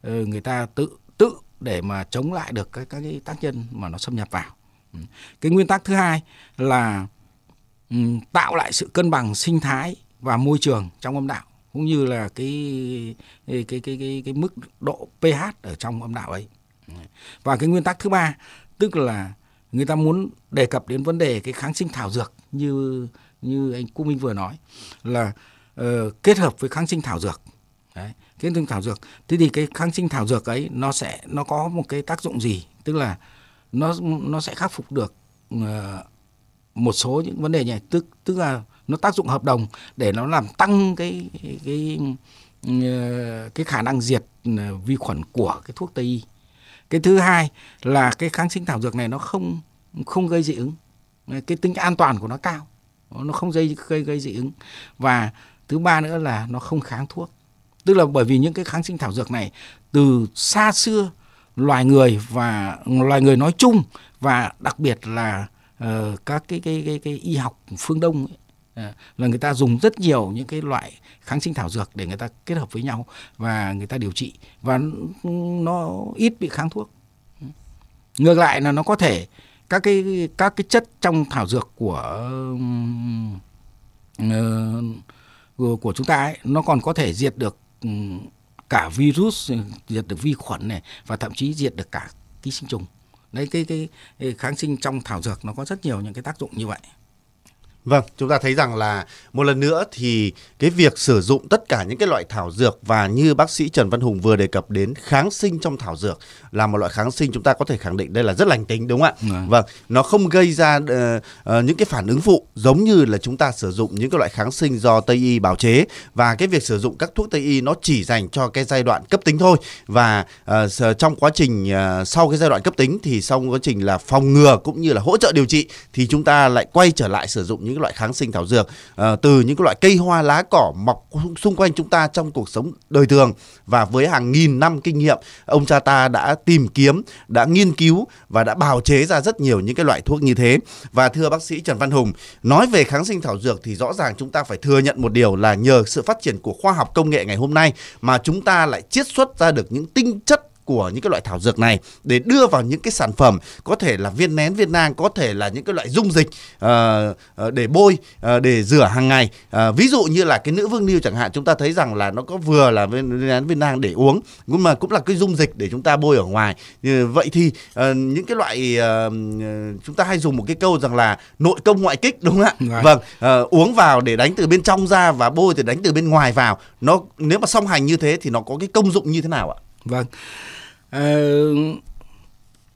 S2: uh, người ta tự tự để mà chống lại được các các cái tác nhân mà nó xâm nhập vào cái nguyên tắc thứ hai là tạo lại sự cân bằng sinh thái và môi trường trong âm đạo cũng như là cái cái cái cái cái, cái mức độ pH ở trong âm đạo ấy. Và cái nguyên tắc thứ ba tức là người ta muốn đề cập đến vấn đề cái kháng sinh thảo dược như như anh Cú Minh vừa nói là uh, kết hợp với kháng sinh thảo dược. Đấy, kháng sinh thảo dược. Thế thì cái kháng sinh thảo dược ấy nó sẽ nó có một cái tác dụng gì? Tức là nó nó sẽ khắc phục được uh, một số những vấn đề này tức tức là nó tác dụng hợp đồng để nó làm tăng cái cái ờ, cái khả năng diệt ờ, vi khuẩn của cái thuốc tây y. Cái thứ hai là cái kháng sinh thảo dược này nó không không gây dị ứng. Cái tính an toàn của nó cao. Nó không gây gây gây dị ứng. Và thứ ba nữa là nó không kháng thuốc. Tức là bởi vì những cái kháng sinh thảo dược này từ xa xưa loài người và loài người nói chung và đặc biệt là Ờ, các cái, cái cái cái y học phương đông ấy, ờ, là người ta dùng rất nhiều những cái loại kháng sinh thảo dược để người ta kết hợp với nhau và người ta điều trị và nó ít bị kháng thuốc ngược lại là nó có thể các cái các cái chất trong thảo dược của uh, của chúng ta ấy, nó còn có thể diệt được cả virus diệt được vi khuẩn này và thậm chí diệt được cả ký sinh trùng đấy cái, cái cái kháng sinh trong thảo dược nó có rất nhiều những cái tác dụng như vậy
S1: Vâng, chúng ta thấy rằng là một lần nữa thì cái việc sử dụng tất cả những cái loại thảo dược và như bác sĩ Trần Văn Hùng vừa đề cập đến kháng sinh trong thảo dược là một loại kháng sinh chúng ta có thể khẳng định đây là rất lành tính đúng không ạ? À. Vâng, nó không gây ra uh, uh, những cái phản ứng phụ giống như là chúng ta sử dụng những cái loại kháng sinh do Tây y bào chế và cái việc sử dụng các thuốc Tây y nó chỉ dành cho cái giai đoạn cấp tính thôi và uh, trong quá trình uh, sau cái giai đoạn cấp tính thì sau quá trình là phòng ngừa cũng như là hỗ trợ điều trị thì chúng ta lại quay trở lại sử dụng những những loại kháng sinh thảo dược ờ, từ những loại cây hoa lá cỏ mọc xung quanh chúng ta trong cuộc sống đời thường và với hàng nghìn năm kinh nghiệm ông cha ta đã tìm kiếm đã nghiên cứu và đã bào chế ra rất nhiều những cái loại thuốc như thế và thưa bác sĩ Trần Văn Hùng nói về kháng sinh thảo dược thì rõ ràng chúng ta phải thừa nhận một điều là nhờ sự phát triển của khoa học công nghệ ngày hôm nay mà chúng ta lại chiết xuất ra được những tinh chất của những cái loại thảo dược này để đưa vào những cái sản phẩm có thể là viên nén viên nang có thể là những cái loại dung dịch uh, để bôi uh, để rửa hàng ngày uh, ví dụ như là cái nữ vương niêu chẳng hạn chúng ta thấy rằng là nó có vừa là viên viên nén viên nang để uống nhưng mà cũng là cái dung dịch để chúng ta bôi ở ngoài như vậy thì uh, những cái loại uh, chúng ta hay dùng một cái câu rằng là nội công ngoại kích đúng không ạ vâng uh, uống vào để đánh từ bên trong ra và bôi thì đánh từ bên ngoài vào nó nếu mà song hành như thế thì nó có cái công dụng như thế nào ạ vâng à,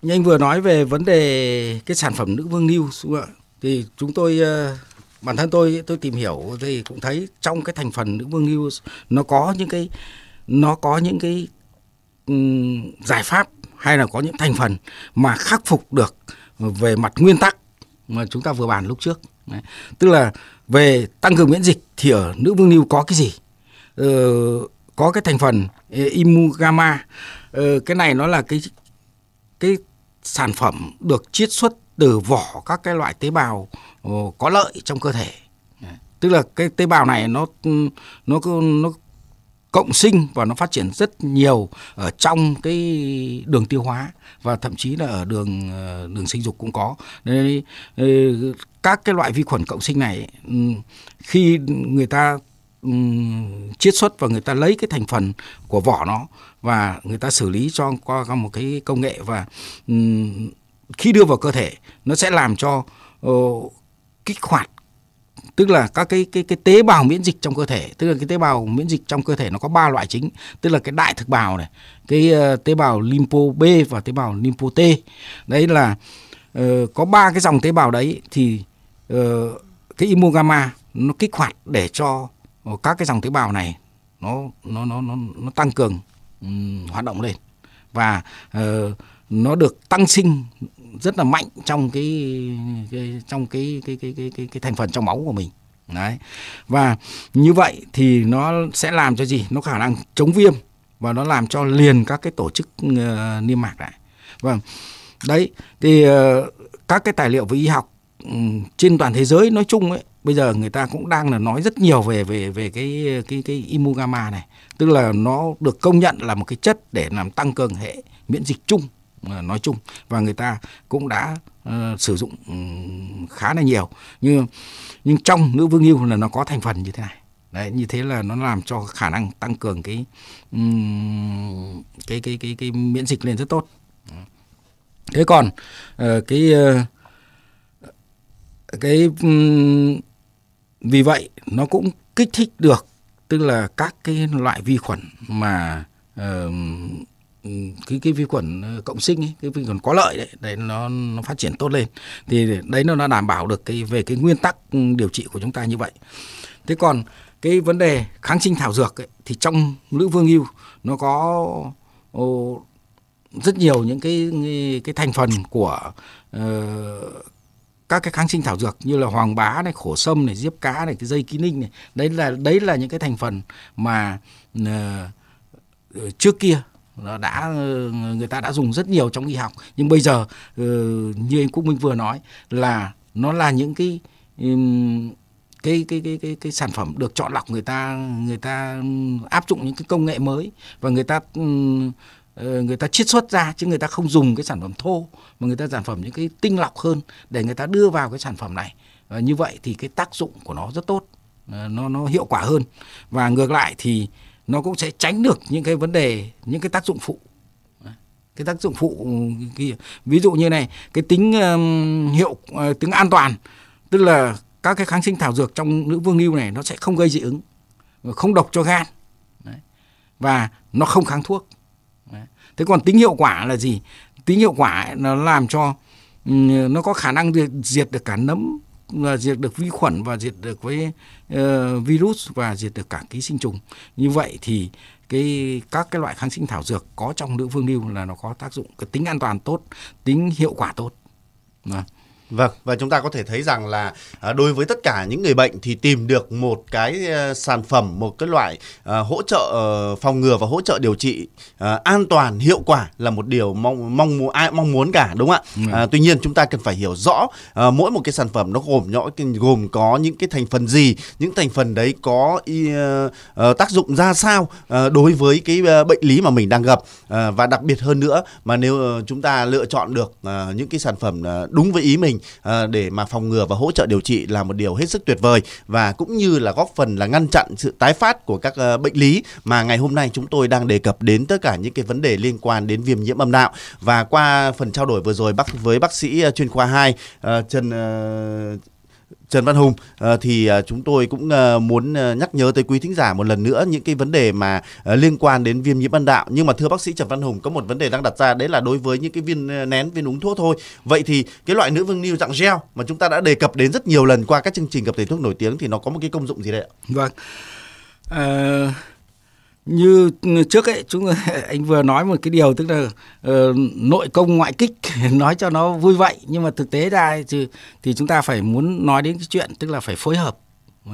S1: như anh vừa nói về vấn
S2: đề cái sản phẩm nữ vương new đúng không ạ thì chúng tôi ờ, bản thân tôi tôi tìm hiểu thì cũng thấy trong cái thành phần nữ vương new nó có những cái nó có những cái um, giải pháp hay là có những thành phần mà khắc phục được về mặt nguyên tắc mà chúng ta vừa bàn lúc trước Đấy. tức là về tăng cường miễn dịch thì ở nữ vương lưu có cái gì ờ, có cái thành phần Imugama. Ờ, cái này nó là cái cái sản phẩm được chiết xuất từ vỏ các cái loại tế bào ờ, có lợi trong cơ thể. Tức là cái tế bào này nó nó nó cộng sinh và nó phát triển rất nhiều ở trong cái đường tiêu hóa và thậm chí là ở đường ờ, đường sinh dục cũng có. Nên các cái loại vi khuẩn cộng sinh này ừ, khi người ta um, chiết xuất và người ta lấy cái thành phần của vỏ nó và người ta xử lý cho qua một cái công nghệ và um, khi đưa vào cơ thể nó sẽ làm cho uh, kích hoạt tức là các cái cái cái tế bào miễn dịch trong cơ thể tức là cái tế bào miễn dịch trong cơ thể nó có ba loại chính tức là cái đại thực bào này cái uh, tế bào lympho B và tế bào lympho T đấy là uh, có ba cái dòng tế bào đấy thì uh, cái immunogamma nó kích hoạt để cho các cái dòng tế bào này nó nó nó nó, nó tăng cường um, hoạt động lên và uh, nó được tăng sinh rất là mạnh trong cái, cái trong cái cái, cái cái cái cái thành phần trong máu của mình đấy và như vậy thì nó sẽ làm cho gì nó khả năng chống viêm và nó làm cho liền các cái tổ chức uh, niêm mạc lại vâng đấy thì uh, các cái tài liệu về y học um, trên toàn thế giới nói chung ấy bây giờ người ta cũng đang là nói rất nhiều về về về cái cái cái imugama này tức là nó được công nhận là một cái chất để làm tăng cường hệ miễn dịch chung ờ, nói chung và người ta cũng đã uh, sử dụng khá là nhiều nhưng nhưng trong nữ vương yêu là nó có thành phần như thế này đấy như thế là nó làm cho khả năng tăng cường cái um, cái, cái cái cái cái miễn dịch lên rất tốt thế còn uh, cái uh, cái um, vì vậy nó cũng kích thích được tức là các cái loại vi khuẩn mà uh, cái cái vi khuẩn ờ, cộng sinh ấy, cái vi khuẩn có lợi đấy, đấy nó nó phát triển tốt lên thì đấy nó đã đảm bảo được cái về cái nguyên tắc ừ, điều trị của chúng ta như vậy. Thế còn cái vấn đề kháng sinh thảo dược ấy, thì trong Lữ Vương Hưu nó có ô, rất nhiều những cái cái thành phần của uh, các cái kháng sinh thảo dược như là hoàng bá này khổ sâm này diếp cá này cái dây ký ninh này đấy là đấy là những cái thành phần mà uh, trước kia nó đã ờ, người ta đã dùng rất nhiều trong y học nhưng bây giờ uh, như anh Quốc Minh vừa nói là nó là những cái um, cái cái cái cái cái sản phẩm được chọn lọc người ta người ta áp dụng những cái công nghệ mới và người ta um, Ờ, người ta chiết xuất ra chứ người ta không dùng cái sản phẩm thô mà người ta sản phẩm những cái tinh lọc hơn để người ta đưa vào cái sản phẩm này và như vậy thì cái tác dụng của nó rất tốt ờ, nó nó hiệu quả hơn và ngược lại thì nó cũng sẽ tránh được những cái vấn đề những cái tác dụng phụ cái tác dụng phụ kia ví dụ như này cái tính um, hiệu uh, tính an toàn tức là các cái kháng sinh thảo dược trong nữ vương lưu này nó sẽ không gây dị ứng không độc cho gan Đấy. và nó không kháng thuốc thế còn tính hiệu quả là gì tính hiệu quả nó làm cho ừ, nó có khả năng diệt được cả nấm và diệt được vi khuẩn và diệt được với uh, virus và diệt được cả ký sinh trùng như vậy thì cái các cái loại kháng
S1: sinh thảo dược có trong nữ phương lưu là nó có tác dụng cái tính an toàn tốt tính hiệu quả tốt Đúng vâng. Vâng, và chúng ta có thể thấy rằng là à, đối với tất cả những người bệnh thì tìm được một cái ờ, sản phẩm, một cái loại ờ, hỗ trợ ờ, phòng ngừa và hỗ trợ điều trị an toàn, hiệu quả là một điều mong mong muốn ai mong muốn cả đúng không ạ? Ừ. À, tuy nhiên chúng ta cần phải hiểu rõ mỗi một cái sản phẩm nó gồm nhỏ gồm có những cái thành phần gì, những thành phần đấy có tác dụng ra sao đối với cái bệnh lý mà mình đang gặp và đặc biệt hơn nữa mà nếu chúng ta lựa chọn được những cái sản phẩm đúng với ý mình mình ờ, để mà phòng ngừa và hỗ trợ điều trị là một điều hết sức tuyệt vời và cũng như là góp phần là ngăn chặn sự tái phát của các ờ, bệnh lý mà ngày hôm nay chúng tôi đang đề cập đến tất cả những cái vấn đề liên quan đến viêm nhiễm âm đạo và qua phần trao đổi vừa rồi bác với bác sĩ ờ, chuyên khoa 2 Trần Trần Văn Hùng ờ, thì ờ, chúng tôi cũng ờ, muốn nhắc nhớ tới quý thính giả một lần nữa những cái vấn đề mà liên quan đến viêm nhiễm ban đạo nhưng mà thưa bác sĩ Trần Văn Hùng có một vấn đề đang đặt ra đấy là đối với những cái viên nén viên uống thuốc thôi vậy thì cái loại nữ vương lưu dạng gel mà chúng ta đã đề cập đến rất nhiều lần qua các chương trình cập thể thuốc nổi tiếng thì nó có một cái công dụng gì đấy ạ? Vâng. À, như trước ấy chúng
S2: anh vừa nói một cái điều tức là uh, nội công ngoại kích nói cho nó vui vậy nhưng mà thực tế ra thì, thì chúng ta phải muốn nói đến cái chuyện tức là phải phối hợp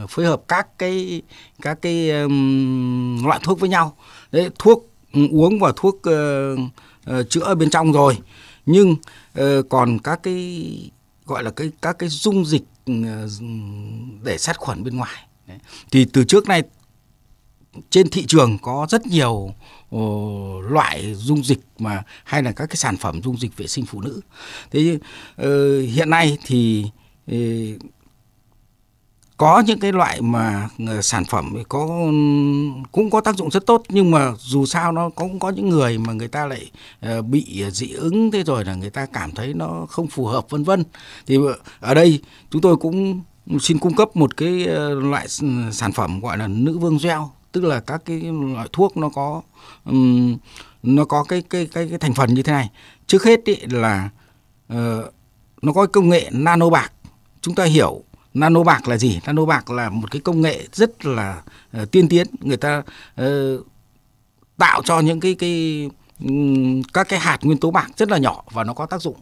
S2: phối hợp các cái các cái um, loại thuốc với nhau đấy thuốc uống và thuốc uh, uh, chữa bên trong rồi nhưng uh, còn các cái gọi là cái các cái dung dịch uh, để sát khuẩn bên ngoài Đấy. thì từ trước nay trên thị trường có rất nhiều ờ, loại dung dịch mà hay là các cái sản phẩm dung dịch vệ sinh phụ nữ. Thế ờ, hiện nay thì ờ, có những cái loại mà sản phẩm có cũng có tác dụng rất tốt nhưng mà dù sao nó cũng có những người mà người ta lại bị dị ứng thế rồi là người ta cảm thấy nó không phù hợp vân vân thì ở đây chúng tôi cũng xin cung cấp một cái loại ừ, sản phẩm gọi là nữ vương gel tức là các cái loại thuốc nó có um, nó có cái cái cái, cái thành phần như thế này trước hết ý là uh, nó có công nghệ nano bạc chúng ta hiểu nano bạc là gì nano bạc là một cái công nghệ rất là uh, tiên tiến người ta uh, tạo cho những cái cái các cái hạt nguyên tố bạc rất là nhỏ và nó có tác dụng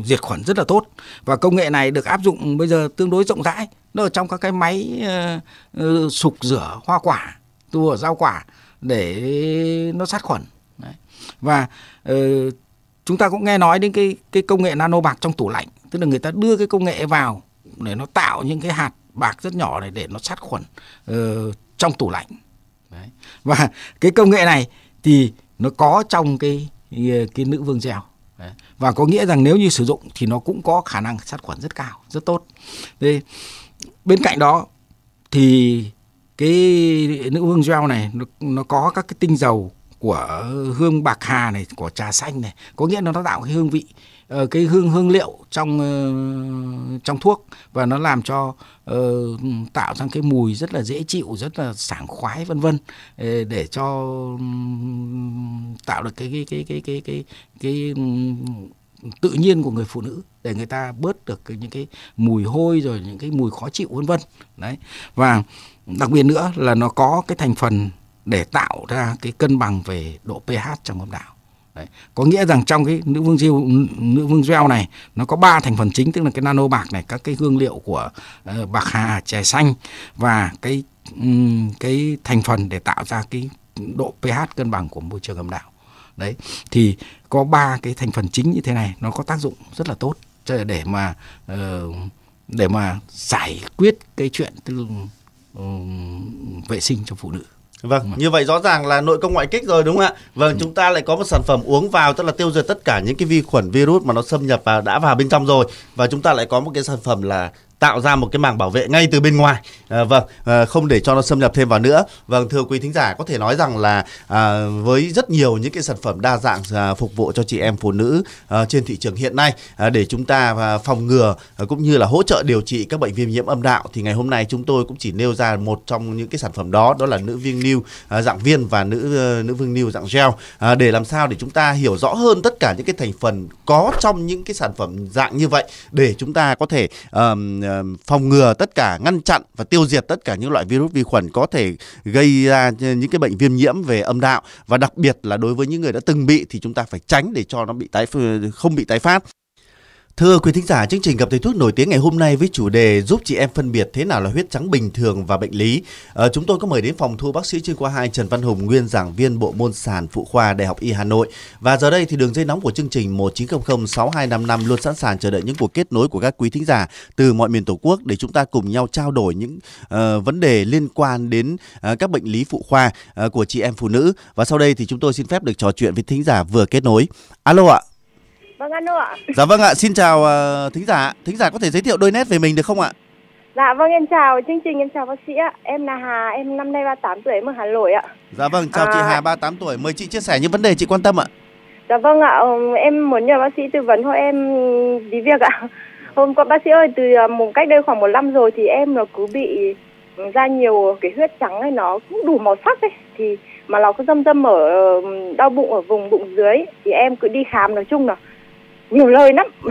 S2: uh, diệt khuẩn rất là tốt và công nghệ này được áp dụng bây giờ tương đối rộng rãi nó ở trong các cái máy uh, sục rửa hoa quả tua rau quả để nó sát khuẩn Đấy. và uh, chúng ta cũng nghe nói đến cái cái công nghệ nano bạc trong tủ lạnh tức là người ta đưa cái công nghệ vào để nó tạo những cái hạt bạc rất nhỏ này để nó sát khuẩn uh, trong tủ lạnh Đấy. và cái công nghệ này thì nó có trong cái cái nữ vương gieo và có nghĩa rằng nếu như sử dụng thì nó cũng có khả năng sát khuẩn rất cao rất tốt Thế bên cạnh đó thì cái nữ vương gel này nó, nó có các cái tinh dầu của hương bạc hà này của trà xanh này có nghĩa là nó tạo cái hương vị Ờ, cái hương hương liệu trong ờ, trong thuốc và nó làm cho ờ, tạo ra cái mùi rất là dễ chịu rất là sảng khoái vân vân để cho tạo được cái cái cái cái cái cái, cái tự nhiên của người phụ nữ để người ta bớt được những cái mùi hôi rồi những cái mùi khó chịu vân vân đấy và đặc biệt nữa là nó có cái thành phần để tạo ra cái cân bằng về độ pH trong âm đạo Đấy. có nghĩa rằng trong cái nữ vương diêu nữ vương gel này nó có ba thành phần chính tức là cái nano bạc này các cái hương liệu của uh, bạc hà chè xanh và cái um, cái thành phần để tạo ra cái độ pH cân bằng của môi trường âm đạo đấy thì có ba cái thành phần chính như thế này nó có tác dụng rất là tốt để mà uh, để mà giải quyết cái chuyện
S1: từ uh,
S2: vệ sinh cho phụ nữ
S1: Vâng, như vậy rõ ràng là nội công ngoại kích rồi đúng không ạ? Vâng, chúng ta lại có một sản phẩm uống vào tức là tiêu diệt tất cả những cái vi khuẩn virus mà nó xâm nhập vào đã vào bên trong rồi và chúng ta lại có một cái sản phẩm là tạo ra một cái mảng bảo vệ ngay từ bên ngoài à, vâng à, không để cho nó xâm nhập thêm vào nữa vâng thưa quý thính giả có thể nói rằng là à, với rất nhiều những cái sản phẩm đa dạng à, phục vụ cho chị em phụ nữ à, trên thị trường hiện nay à, để chúng ta à, phòng ngừa à, cũng như là hỗ trợ điều trị các bệnh viêm nhiễm âm đạo thì ngày hôm nay chúng tôi cũng chỉ nêu ra một trong những cái sản phẩm đó đó là nữ viên lưu à, dạng viên và nữ à, nữ vương lưu dạng gel à, để làm sao để chúng ta hiểu rõ hơn tất cả những cái thành phần có trong những cái sản phẩm dạng như vậy để chúng ta có thể um, phòng ngừa tất cả ngăn chặn và tiêu diệt tất cả những loại virus vi khuẩn có thể gây ra những cái bệnh viêm nhiễm về âm đạo và đặc biệt là đối với những người đã từng bị thì chúng ta phải tránh để cho nó bị tái không bị tái phát Thưa quý thính giả, chương trình gặp thầy thuốc nổi tiếng ngày hôm nay với chủ đề giúp chị em phân biệt thế nào là huyết trắng bình thường và bệnh lý. À, chúng tôi có mời đến phòng thu bác sĩ chuyên khoa 2 Trần Văn Hùng, nguyên giảng viên bộ môn sản phụ khoa Đại học Y Hà Nội. Và giờ đây thì đường dây nóng của chương trình 1900 6255 luôn sẵn sàng chờ đợi những cuộc kết nối của các quý thính giả từ mọi miền Tổ quốc để chúng ta cùng nhau trao đổi những uh, vấn đề liên quan đến uh, các bệnh lý phụ khoa uh, của chị em phụ nữ. Và sau đây thì chúng tôi xin phép được trò chuyện với thính giả vừa kết nối. Alo ạ. Vâng anh ạ. Dạ vâng ạ, xin chào uh, thính giả. Thính giả có thể giới thiệu đôi nét về mình được không ạ?
S2: Dạ vâng em chào chương trình, em chào bác sĩ ạ. Em là Hà, em năm nay 38 tuổi, em ở Hà Nội ạ.
S1: Dạ vâng, chào à... chị Hà 38 tuổi. Mời chị chia sẻ những vấn đề chị quan tâm ạ.
S2: Dạ vâng ạ, em muốn nhờ bác sĩ tư vấn cho em đi việc ạ. Hôm qua bác sĩ ơi, từ ờ, một cách đây khoảng một năm rồi thì em nó cứ bị ra nhiều cái huyết trắng ấy nó cũng đủ màu sắc ấy thì mà nó cứ dâm dâm ở đau bụng ở vùng bụng dưới thì em cứ đi khám nói chung là nhiều lời lắm ừ.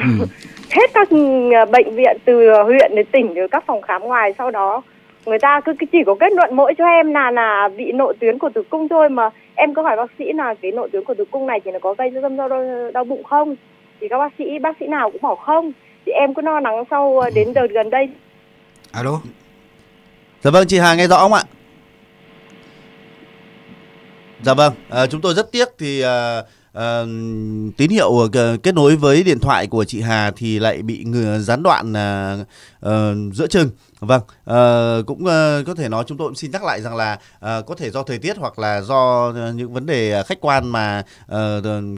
S2: hết các à, bệnh viện từ huyện đến tỉnh rồi các phòng khám ngoài sau đó người ta cứ chỉ có kết luận mỗi cho em là là bị nội tuyến của tử cung thôi mà em có hỏi bác sĩ là cái nội tuyến của tử cung này thì nó có gây ra đau, đau, đau bụng không thì các bác sĩ bác sĩ nào cũng bảo không thì em cứ lo lắng sau à, đến đợt gần đây
S1: alo dạ vâng chị Hà nghe rõ không ạ dạ vâng à, chúng tôi rất tiếc thì à, À, tín hiệu ờ, kết nối với điện thoại của chị Hà thì lại bị người gián đoạn à, à, giữa chừng Vâng, uh, cũng uh, có thể nói chúng tôi cũng xin nhắc lại rằng là uh, có thể do thời tiết hoặc là do những vấn đề khách quan mà uh,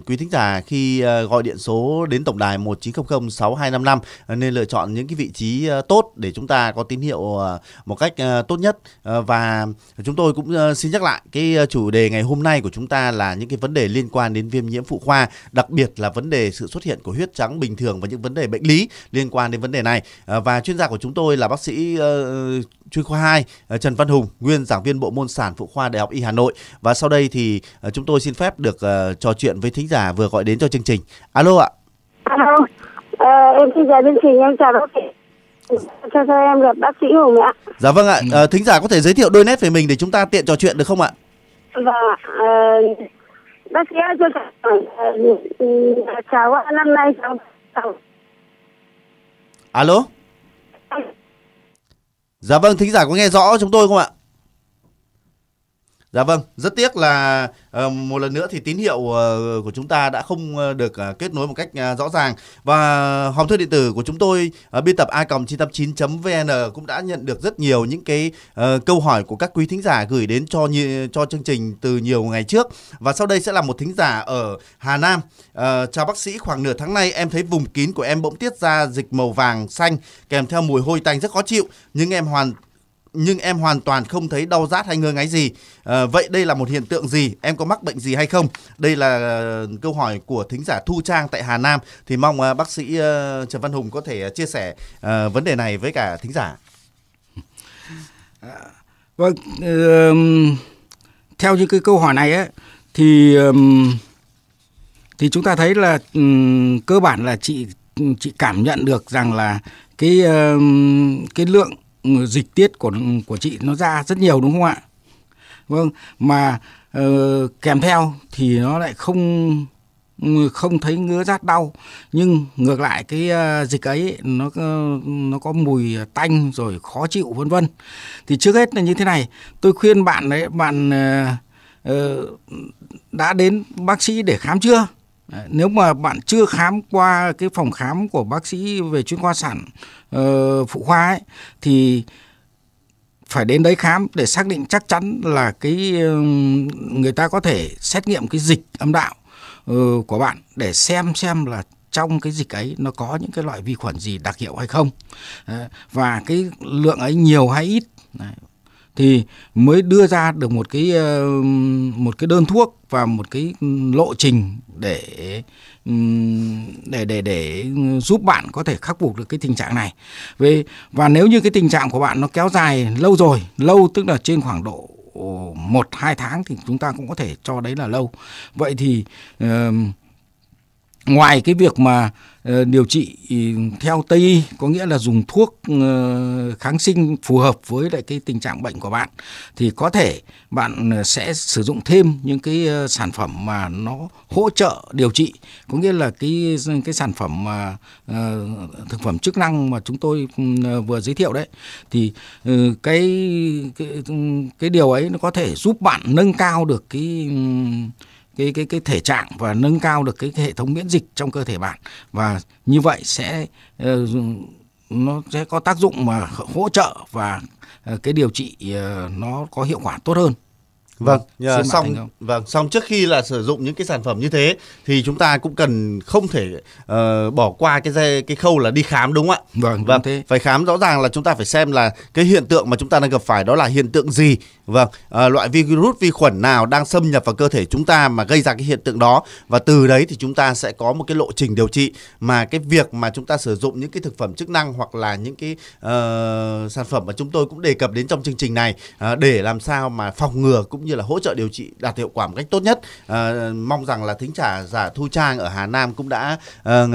S1: quý thính giả khi uh, gọi điện số đến tổng đài một chín không sáu hai năm năm nên lựa chọn những cái vị trí uh, tốt để chúng ta có tín hiệu uh, một cách uh, tốt nhất uh, và chúng tôi cũng uh, xin nhắc lại cái chủ đề ngày hôm nay của chúng ta là những cái vấn đề liên quan đến viêm nhiễm phụ khoa, đặc biệt là vấn đề sự xuất hiện của huyết trắng bình thường và những vấn đề bệnh lý liên quan đến vấn đề này uh, và chuyên gia của chúng tôi là bác sĩ Ờ, chuyên khoa 2 ờ, Trần Văn Hùng, nguyên giảng viên bộ môn sản phụ khoa Đại học Y Hà Nội và sau đây thì ờ, chúng tôi xin phép được trò chuyện với thính giả vừa gọi đến cho chương trình. Alo ạ. Alo. À, em xin chào chương trình, em chào bác sĩ. Cho, cho em gặp bác sĩ Hùng ạ. Dạ vâng ạ, à, thính giả có thể giới thiệu đôi nét về mình để chúng ta tiện trò chuyện được không ạ? Vâng ạ. À,
S2: bác sĩ ơi, chào cháu ừ, cháu năm nay cháu
S1: alo Dạ vâng, thính giả có nghe rõ chúng tôi không ạ? Dạ vâng, rất tiếc là ờ, một lần nữa thì tín hiệu ờ, của chúng ta đã không ờ, được kết nối một cách rõ ràng và hòm thư điện tử của chúng tôi biên tập a.989.vn cũng đã nhận được rất nhiều những cái câu hỏi của các quý thính giả gửi đến cho như, cho chương trình từ nhiều ngày trước và sau đây sẽ là một thính giả ở Hà Nam. chào bác sĩ, khoảng nửa tháng nay em thấy vùng kín của em bỗng tiết ra dịch màu vàng xanh kèm theo mùi hôi tanh rất khó chịu nhưng em hoàn nhưng em hoàn toàn không thấy đau rát hay ngơ ngáy gì. À, vậy đây là một hiện tượng gì? Em có mắc bệnh gì hay không? Đây là ờ, câu hỏi của thính giả Thu Trang tại Hà Nam. Thì mong uh, bác sĩ uh, Trần Văn Hùng có thể chia sẻ uh, vấn đề này với cả thính giả. À, vâng, uh, theo những cái câu hỏi này ấy,
S2: thì um, thì chúng ta thấy là um, cơ bản là chị chị cảm nhận được rằng là cái um, cái lượng dịch tiết của của chị nó ra rất nhiều đúng không ạ? Vâng, mà uh, kèm theo thì nó lại không không thấy ngứa rát đau nhưng ngược lại cái uh, dịch ấy nó ờ, nó có mùi tanh rồi khó chịu vân vân thì trước hết là như thế này tôi khuyên bạn đấy bạn uh, đã đến bác sĩ để khám chưa nếu mà bạn chưa khám qua cái phòng khám của bác sĩ về chuyên khoa sản uh, phụ khoa ấy, thì phải đến đấy khám để xác định chắc chắn là cái người ta có thể xét nghiệm cái dịch âm đạo uh, của bạn để xem xem là trong cái dịch ấy nó có những cái loại vi khuẩn gì đặc hiệu hay không và cái lượng ấy nhiều hay ít thì mới đưa ra được một cái ờ, một cái đơn thuốc và một cái ừ, lộ trình để ừ, để để để giúp bạn có thể khắc phục được cái tình trạng này. Về và nếu như cái tình trạng của bạn nó kéo dài lâu rồi, lâu tức là trên khoảng độ một hai tháng thì chúng ta cũng có thể cho đấy là lâu. Vậy thì uh, ngoài cái việc mà Ờ, điều trị ừ, theo tây y có nghĩa là dùng thuốc ờ, kháng sinh phù hợp với lại cái tình trạng bệnh của bạn thì có thể bạn ờ, sẽ sử dụng thêm những cái sản phẩm mà nó hỗ trợ điều trị có nghĩa là cái cái sản phẩm mà thực phẩm chức năng mà chúng tôi ừ, vừa giới thiệu đấy thì ừ, cái cái, cái điều ấy nó có thể giúp bạn nâng cao được cái cái cái cái thể trạng và nâng cao được cái, cái hệ thống miễn dịch trong cơ thể bạn và như vậy sẽ ờ, nó sẽ có tác dụng mà hỗ trợ và ờ,
S1: cái điều trị ờ, nó có hiệu quả tốt hơn Vâng, vâng nhờ, xong vâng xong trước khi là sử dụng những cái sản phẩm như thế thì chúng ta cũng cần không thể uh, bỏ qua cái cái khâu là đi khám đúng không ạ vâng vâng thế. phải khám rõ ràng là chúng ta phải xem là cái hiện tượng mà chúng ta đang gặp phải đó là hiện tượng gì vâng uh, loại virus vi khuẩn nào đang xâm nhập vào cơ thể chúng ta mà gây ra cái hiện tượng đó và từ đấy thì chúng ta sẽ có một cái lộ trình điều trị mà cái việc mà chúng ta sử dụng những cái thực phẩm chức năng hoặc là những cái uh, sản phẩm mà chúng tôi cũng đề cập đến trong chương trình này uh, để làm sao mà phòng ngừa cũng như như là hỗ trợ điều trị đạt hiệu quả một cách tốt nhất à, mong rằng là thính giả giả thu trang ở hà nam cũng đã à,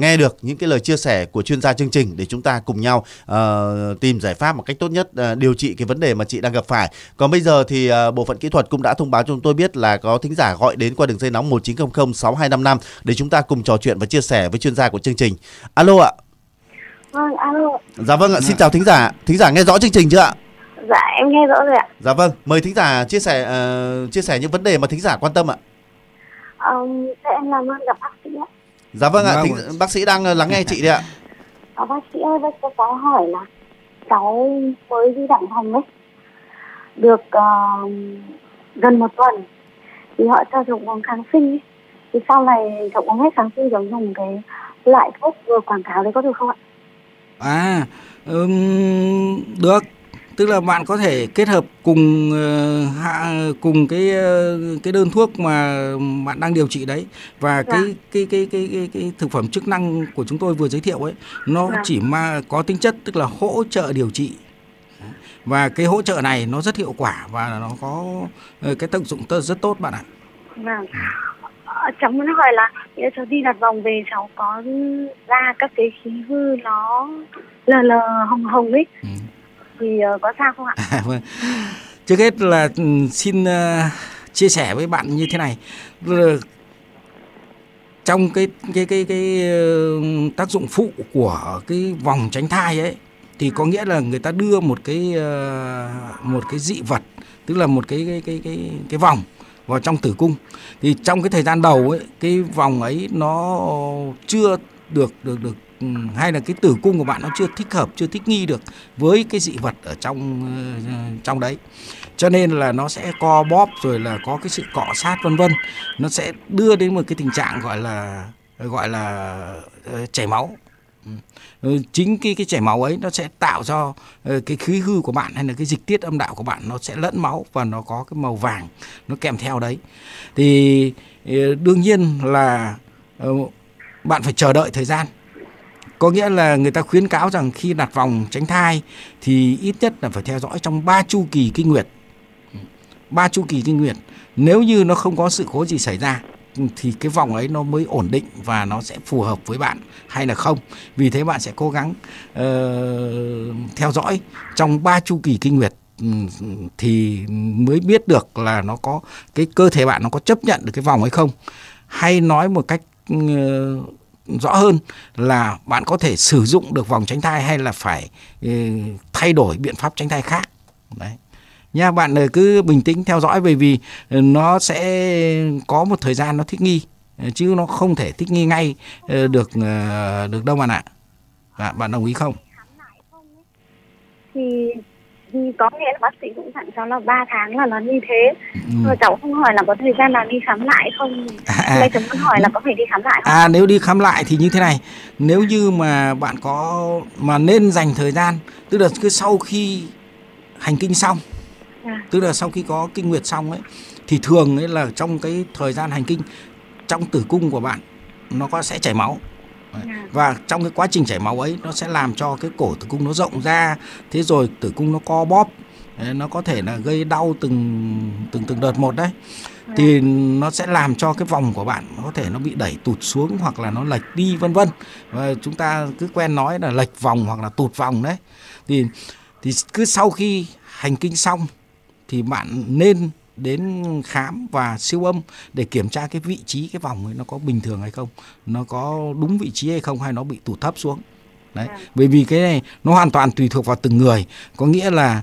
S1: nghe được những cái lời chia sẻ của chuyên gia chương trình để chúng ta cùng nhau à, tìm giải pháp một cách tốt nhất à, điều trị cái vấn đề mà chị đang gặp phải còn bây giờ thì à, bộ phận kỹ thuật cũng đã thông báo cho chúng tôi biết là có thính giả gọi đến qua đường dây nóng 1900 6255 để chúng ta cùng trò chuyện và chia sẻ với chuyên gia của chương trình alo ạ vâng alo dạ vâng ạ xin chào thính giả thính giả nghe rõ chương trình chưa ạ
S2: dạ em nghe rõ rồi ạ
S1: dạ vâng mời thính giả chia sẻ uh, chia sẻ những vấn đề mà thính giả quan tâm ạ
S2: um, ờ, thế dạ, em làm ơn gặp bác sĩ ạ
S1: dạ vâng ạ vâng. thính, bác sĩ đang ờ, lắng nghe chị đấy ạ à, bác sĩ ơi bác cho cháu hỏi là cháu mới đi đặng thành ấy được uh, gần một tuần thì họ cho dùng uống kháng sinh ấy. thì sau này cháu uống hết kháng sinh cháu dùng cái loại thuốc
S2: vừa quảng cáo đấy có được không ạ à um, được tức là bạn có thể kết hợp cùng ờ, hạ cùng cái ờ, cái đơn thuốc mà bạn đang điều trị đấy và dạ. cái cái cái cái cái, cái thực phẩm chức năng của chúng tôi vừa giới thiệu ấy nó dạ. chỉ mà có tính chất tức là hỗ trợ điều trị và cái hỗ trợ này nó rất hiệu quả và nó có ờ, cái tác dụng rất tốt bạn ạ. Vâng. cháu muốn hỏi là cháu đi đặt vòng về cháu có ra các cái khí hư nó lờ lờ hồng hồng ấy ừ thì ờ, có sao không ạ? À, vâng. Trước hết là ừ, xin ờ, chia sẻ với bạn như thế này ờ, trong cái cái cái cái ừ, tác dụng phụ của cái vòng tránh thai ấy thì có nghĩa là người ta đưa một cái một cái dị vật tức là một cái cái cái cái cái vòng vào trong tử cung thì trong cái thời gian đầu ấy cái vòng ấy nó chưa được được được Ừ, hay là cái tử cung của bạn nó chưa thích hợp chưa thích nghi được với cái dị vật ở trong ờ, trong đấy cho nên là nó sẽ co bóp rồi là có cái sự cọ sát vân vân nó sẽ đưa đến một cái tình trạng gọi là gọi là ờ, chảy máu ừ, ờ, chính cái cái chảy máu ấy nó sẽ tạo cho cái khí hư của bạn hay là cái dịch tiết âm đạo của bạn nó sẽ lẫn máu và nó có cái màu vàng nó kèm theo đấy thì đương nhiên là bạn phải chờ đợi thời gian có nghĩa là người ta khuyến cáo rằng khi đặt vòng tránh thai thì ít nhất là phải theo dõi trong 3 chu kỳ kinh nguyệt. 3 chu kỳ kinh nguyệt. Nếu như nó không có sự cố gì xảy ra thì cái vòng ấy nó mới ổn định và nó sẽ phù hợp với bạn hay là không. Vì thế bạn sẽ cố gắng uh, theo dõi trong 3 chu kỳ kinh nguyệt ừ, thì mới biết được là nó có cái cơ thể bạn nó có chấp nhận được cái vòng ấy không hay nói một cách uh, rõ hơn là bạn có thể sử dụng được vòng tránh thai hay là phải ừ, thay đổi biện pháp tránh thai khác đấy nha bạn ờ, cứ bình tĩnh theo dõi bởi vì ừ, nó sẽ có một thời gian nó thích nghi ừ, chứ nó không thể thích nghi ngay được ờ, được đâu bạn ạ à, bạn đồng ý không thì có nghĩa là bác sĩ cũng dặn cháu là 3 tháng là nó như thế ừ. rồi cháu không hỏi là có thời gian là đi khám lại không à. đây cháu muốn hỏi là có phải đi khám lại không à nếu đi khám lại thì như thế này nếu như mà bạn có mà nên dành thời gian tức là cứ sau khi hành kinh xong à. tức là sau khi có kinh nguyệt xong ấy thì thường ấy là trong cái thời gian hành kinh trong tử cung của bạn nó có sẽ chảy máu Dạ. và trong cái quá trình chảy máu ấy nó sẽ làm cho cái cổ tử cung nó rộng ra thế rồi tử cung nó co bóp nó có thể là gây đau từng từng từng đợt một đấy dạ. thì nó sẽ làm cho cái vòng của bạn có thể nó bị đẩy tụt xuống hoặc là nó lệch đi vân vân và chúng ta cứ quen nói là lệch vòng hoặc là tụt vòng đấy thì thì cứ sau khi hành kinh xong thì bạn nên đến khám và siêu âm để kiểm tra cái vị trí cái vòng ấy nó có bình thường hay không nó có đúng vị trí hay không hay nó bị tụt thấp xuống đấy dạ. bởi vì cái này nó hoàn toàn tùy thuộc vào từng người có nghĩa là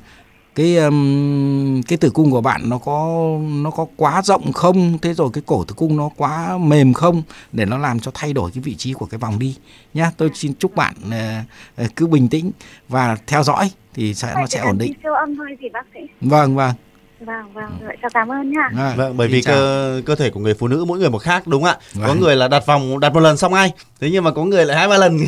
S2: cái um, cái tử cung của bạn nó có nó có quá rộng không thế rồi cái cổ tử cung nó quá mềm không để nó làm cho thay đổi cái vị trí của cái vòng đi nhá tôi dạ. xin chúc bạn uh, cứ bình tĩnh và theo dõi thì sẽ nó sẽ ổn định siêu âm thôi gì bác sĩ vâng vâng Vâng, vâng, vậy cảm ơn nhá vâng, vâng bởi vì
S1: cơ cơ thể của người phụ nữ mỗi người một khác đúng không ạ? Có vâng. người là đặt vòng đặt một lần xong ngay. Thế nhưng mà có người lại hai ba lần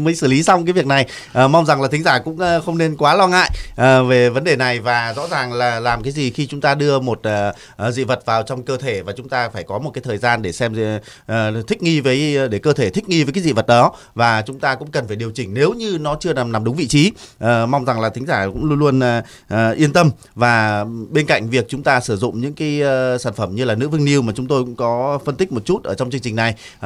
S1: mới xử lý xong cái việc này. À, mong rằng là thính giả cũng ờ, không nên quá lo ngại à, về vấn đề này và rõ ràng là làm cái gì khi chúng ta đưa một à, dị vật vào trong cơ thể và chúng ta phải có một cái thời gian để xem à, thích nghi với để cơ thể thích nghi với cái dị vật đó và chúng ta cũng cần phải điều chỉnh nếu như nó chưa nằm nằm đúng vị trí. À, mong rằng là thính giả cũng luôn luôn à, yên tâm và bên cạnh việc chúng ta sử dụng những cái uh, sản phẩm như là nữ vương new mà chúng tôi cũng có phân tích một chút ở trong chương trình này uh,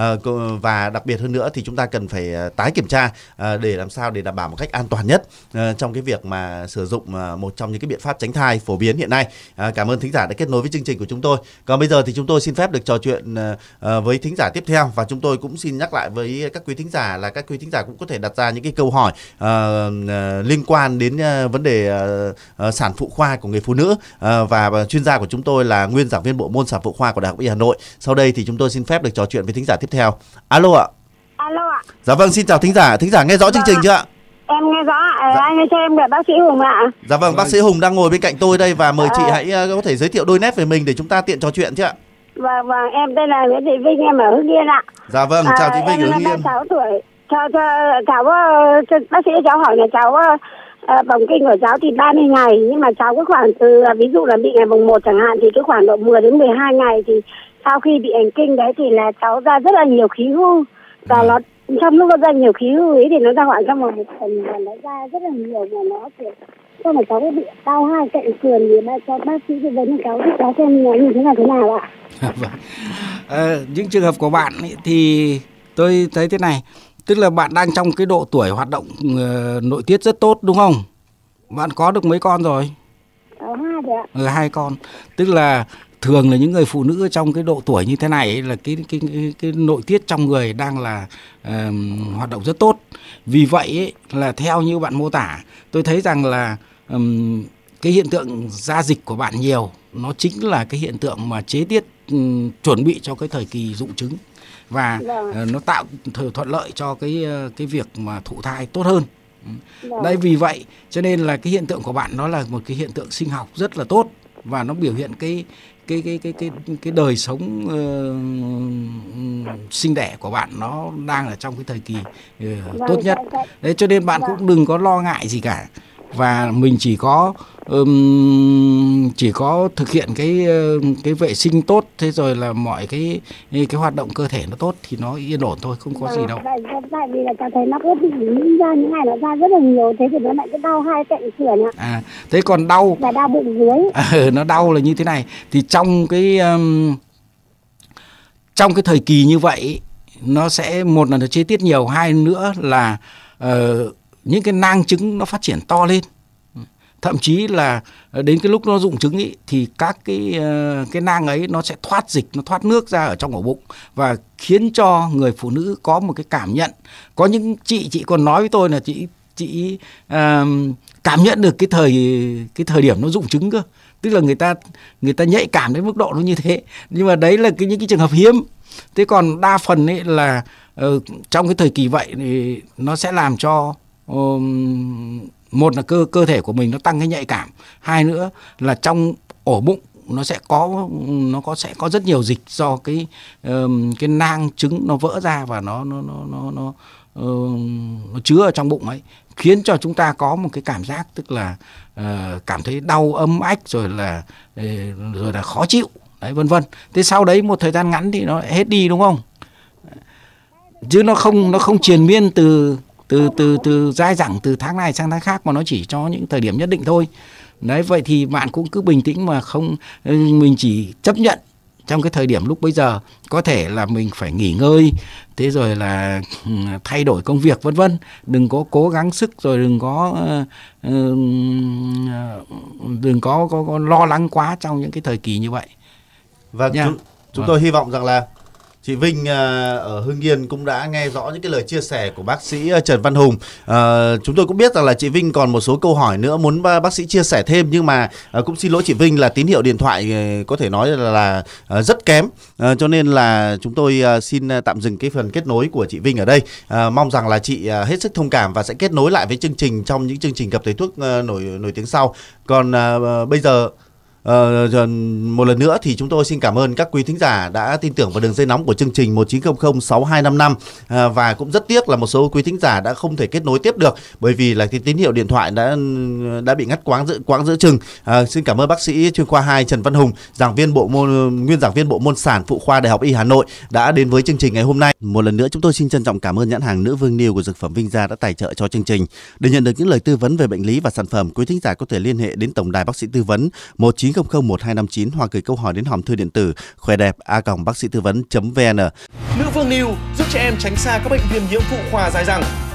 S1: và đặc biệt hơn nữa thì chúng ta cần phải ờ, tái kiểm tra uh, để làm sao để đảm bảo một cách an toàn nhất uh, trong cái việc mà sử dụng uh, một trong những cái biện pháp tránh thai phổ biến hiện nay. Uh, cảm ơn thính giả đã kết nối với chương trình của chúng tôi. Còn bây giờ thì chúng tôi xin phép được trò chuyện uh, với thính giả tiếp theo và chúng tôi cũng xin nhắc lại với các quý thính giả là các quý thính giả cũng có thể đặt ra những cái câu hỏi uh, uh, liên quan đến uh, vấn đề uh, uh, sản phụ khoa của người phụ nữ Ờ, và chuyên gia của chúng tôi là nguyên giảng viên bộ môn sản phụ khoa của Đại học Y Hà Nội. Sau đây thì chúng tôi xin phép được trò chuyện với thính giả tiếp theo. Alo ạ. Alo ạ. Dạ vâng, xin chào thính giả. Thính giả nghe rõ chương dạ. trình chưa ạ?
S2: Em nghe rõ ạ, ờ, dạ. anh ơi cho em được bác sĩ Hùng ạ.
S1: Dạ vâng, bác sĩ Hùng đang ngồi bên cạnh tôi đây và mời à. chị ờ. hãy có thể giới thiệu đôi nét về mình để chúng ta tiện trò chuyện chứ ạ.
S2: Vâng, vâng, em tên là Nguyễn Thị Vinh, em ở Hưng Yên ạ.
S1: Dạ vâng, chào chị Vinh à, ở Hưng Yên. Em
S2: 36 tuổi. Cho, cho, cháu, bác sĩ cháu hỏi là cháu Ờ, vòng kinh của cháu thì 30 ngày nhưng mà cháu cứ khoảng từ à, ví dụ là bị ngày mùng 1 chẳng hạn thì cứ khoảng độ 10 đến 12 ngày thì sau khi bị hành kinh đấy thì là cháu ra rất là nhiều khí hư và vâng. nó trong lúc nó ra
S1: nhiều khí hư ấy thì nó ra khoảng trong một phần và nó ra rất là nhiều mà nó kiểu sau mà cháu bị đau hai cạnh sườn thì ba cho bác sĩ tư vấn cháu giúp cháu xem nó như thế nào thế nào ạ
S2: à, những trường hợp của bạn ấy, thì tôi thấy thế này tức là bạn đang trong cái độ tuổi hoạt động uh, nội tiết rất tốt đúng không? Bạn có được mấy con rồi? Ở hai rồi Ừ, hai con. Tức là thường là những người phụ nữ trong cái độ tuổi như thế này ấy, là cái, cái cái cái nội tiết trong người đang là uh, hoạt động rất tốt. Vì vậy ấy, là theo như bạn mô tả, tôi thấy rằng là um, cái hiện tượng gia dịch của bạn nhiều nó chính là cái hiện tượng mà chế tiết um, chuẩn bị cho cái thời kỳ dụng trứng và uh, nó tạo thuận lợi cho cái ờ, cái việc mà thụ thai tốt hơn ừ. vâng. đây vì vậy cho nên là cái hiện tượng của bạn nó là một cái hiện tượng sinh học rất là tốt và nó biểu hiện cái cái cái cái cái cái đời sống uh, sinh đẻ của bạn nó đang ở trong cái thời kỳ uh, tốt nhất đấy cho nên bạn cũng đừng có lo ngại gì cả và mình chỉ có um, chỉ có thực hiện cái cái vệ sinh tốt thế rồi là mọi cái cái hoạt động cơ thể nó tốt thì nó yên ổn thôi không có gì vâng, đâu
S1: tại vì là cháu thấy nó ướt ra những ngày nó ra rất là nhiều thế thì nó lại cứ đau hai cạnh sườn ạ
S2: à thế còn đau là đau bụng dưới à, nó đau là như thế này thì trong cái um, trong cái thời kỳ như vậy nó sẽ một là nó chi tiết nhiều hai nữa là uh, những cái nang trứng nó phát triển to lên thậm chí là đến cái lúc nó rụng trứng ý, thì các cái ờ, cái nang ấy nó sẽ thoát dịch nó thoát nước ra ở trong ổ bụng và khiến cho người phụ nữ có một cái cảm nhận có những chị chị còn nói với tôi là chị chị uh, cảm nhận được cái thời cái thời điểm nó rụng trứng cơ tức là người ta người ta nhạy cảm đến mức độ nó như thế nhưng mà đấy là cái những cái trường hợp hiếm thế còn đa phần ấy là uh, trong cái thời kỳ vậy thì nó sẽ làm cho một là cơ cơ thể của mình nó tăng cái nhạy cảm hai nữa là trong ổ bụng nó sẽ có nó có sẽ có rất nhiều dịch do cái cái nang trứng nó vỡ ra và nó nó nó nó nó, nó chứa ở trong bụng ấy khiến cho chúng ta có một cái cảm giác tức là ờ, cảm thấy đau âm ách rồi là ờ, rồi là khó chịu đấy vân vân thế sau đấy một thời gian ngắn thì nó hết đi đúng không chứ nó không nó không triền miên từ từ từ từ dai dẳng từ tháng này sang tháng khác mà nó chỉ cho những thời điểm nhất định thôi đấy vậy thì bạn cũng cứ bình tĩnh mà không ừ, mình chỉ chấp nhận trong cái thời điểm lúc bây giờ có thể là mình phải nghỉ ngơi thế rồi là ừ, thay đổi công việc vân vân đừng có cố gắng sức rồi đừng có ờ, ừ, ờ, đừng có,
S1: có, có lo lắng quá trong những cái thời kỳ như vậy và vâng, yeah. chúng, chúng vâng. tôi hy vọng rằng là Chị Vinh à, ở Hưng Yên cũng đã nghe rõ những cái lời chia sẻ của bác sĩ à, Trần Văn Hùng. À, chúng tôi cũng biết rằng là chị Vinh còn một số câu hỏi nữa muốn bác sĩ chia sẻ thêm nhưng mà à, cũng xin lỗi chị Vinh là tín hiệu điện thoại có thể nói là, là rất kém. À, cho nên là chúng tôi xin tạm dừng cái phần kết nối của chị Vinh ở đây. À, mong rằng là chị hết sức thông cảm và sẽ kết nối lại với chương trình trong những chương trình gặp thầy thuốc nổi nổi tiếng sau. Còn à, bây giờ Uh, một lần nữa thì chúng tôi xin cảm ơn các quý thính giả đã tin tưởng vào đường dây nóng của chương trình 1900 6255 uh, và cũng rất tiếc là một số quý thính giả đã không thể kết nối tiếp được bởi vì là cái tín hiệu điện thoại đã đã bị ngắt quãng giữa quãng giữa chừng. Uh, xin cảm ơn bác sĩ chuyên khoa 2 Trần Văn Hùng, giảng viên bộ môn nguyên giảng viên bộ môn sản phụ khoa Đại học Y Hà Nội đã đến với chương trình ngày hôm nay. Một lần nữa chúng tôi xin trân trọng cảm ơn nhãn hàng Nữ Vương niu của Dược phẩm Vinh Gia đã tài trợ cho chương trình. Để nhận được những lời tư vấn về bệnh lý và sản phẩm, quý thính giả có thể liên hệ đến tổng đài bác sĩ tư vấn 19 900 1259 hoặc gửi câu hỏi đến hòm thư điện tử khỏe đẹp a bác sĩ tư vấn vn. Nữ Vương New giúp trẻ em tránh xa các bệnh viêm nhiễm phụ khoa dài dẳng.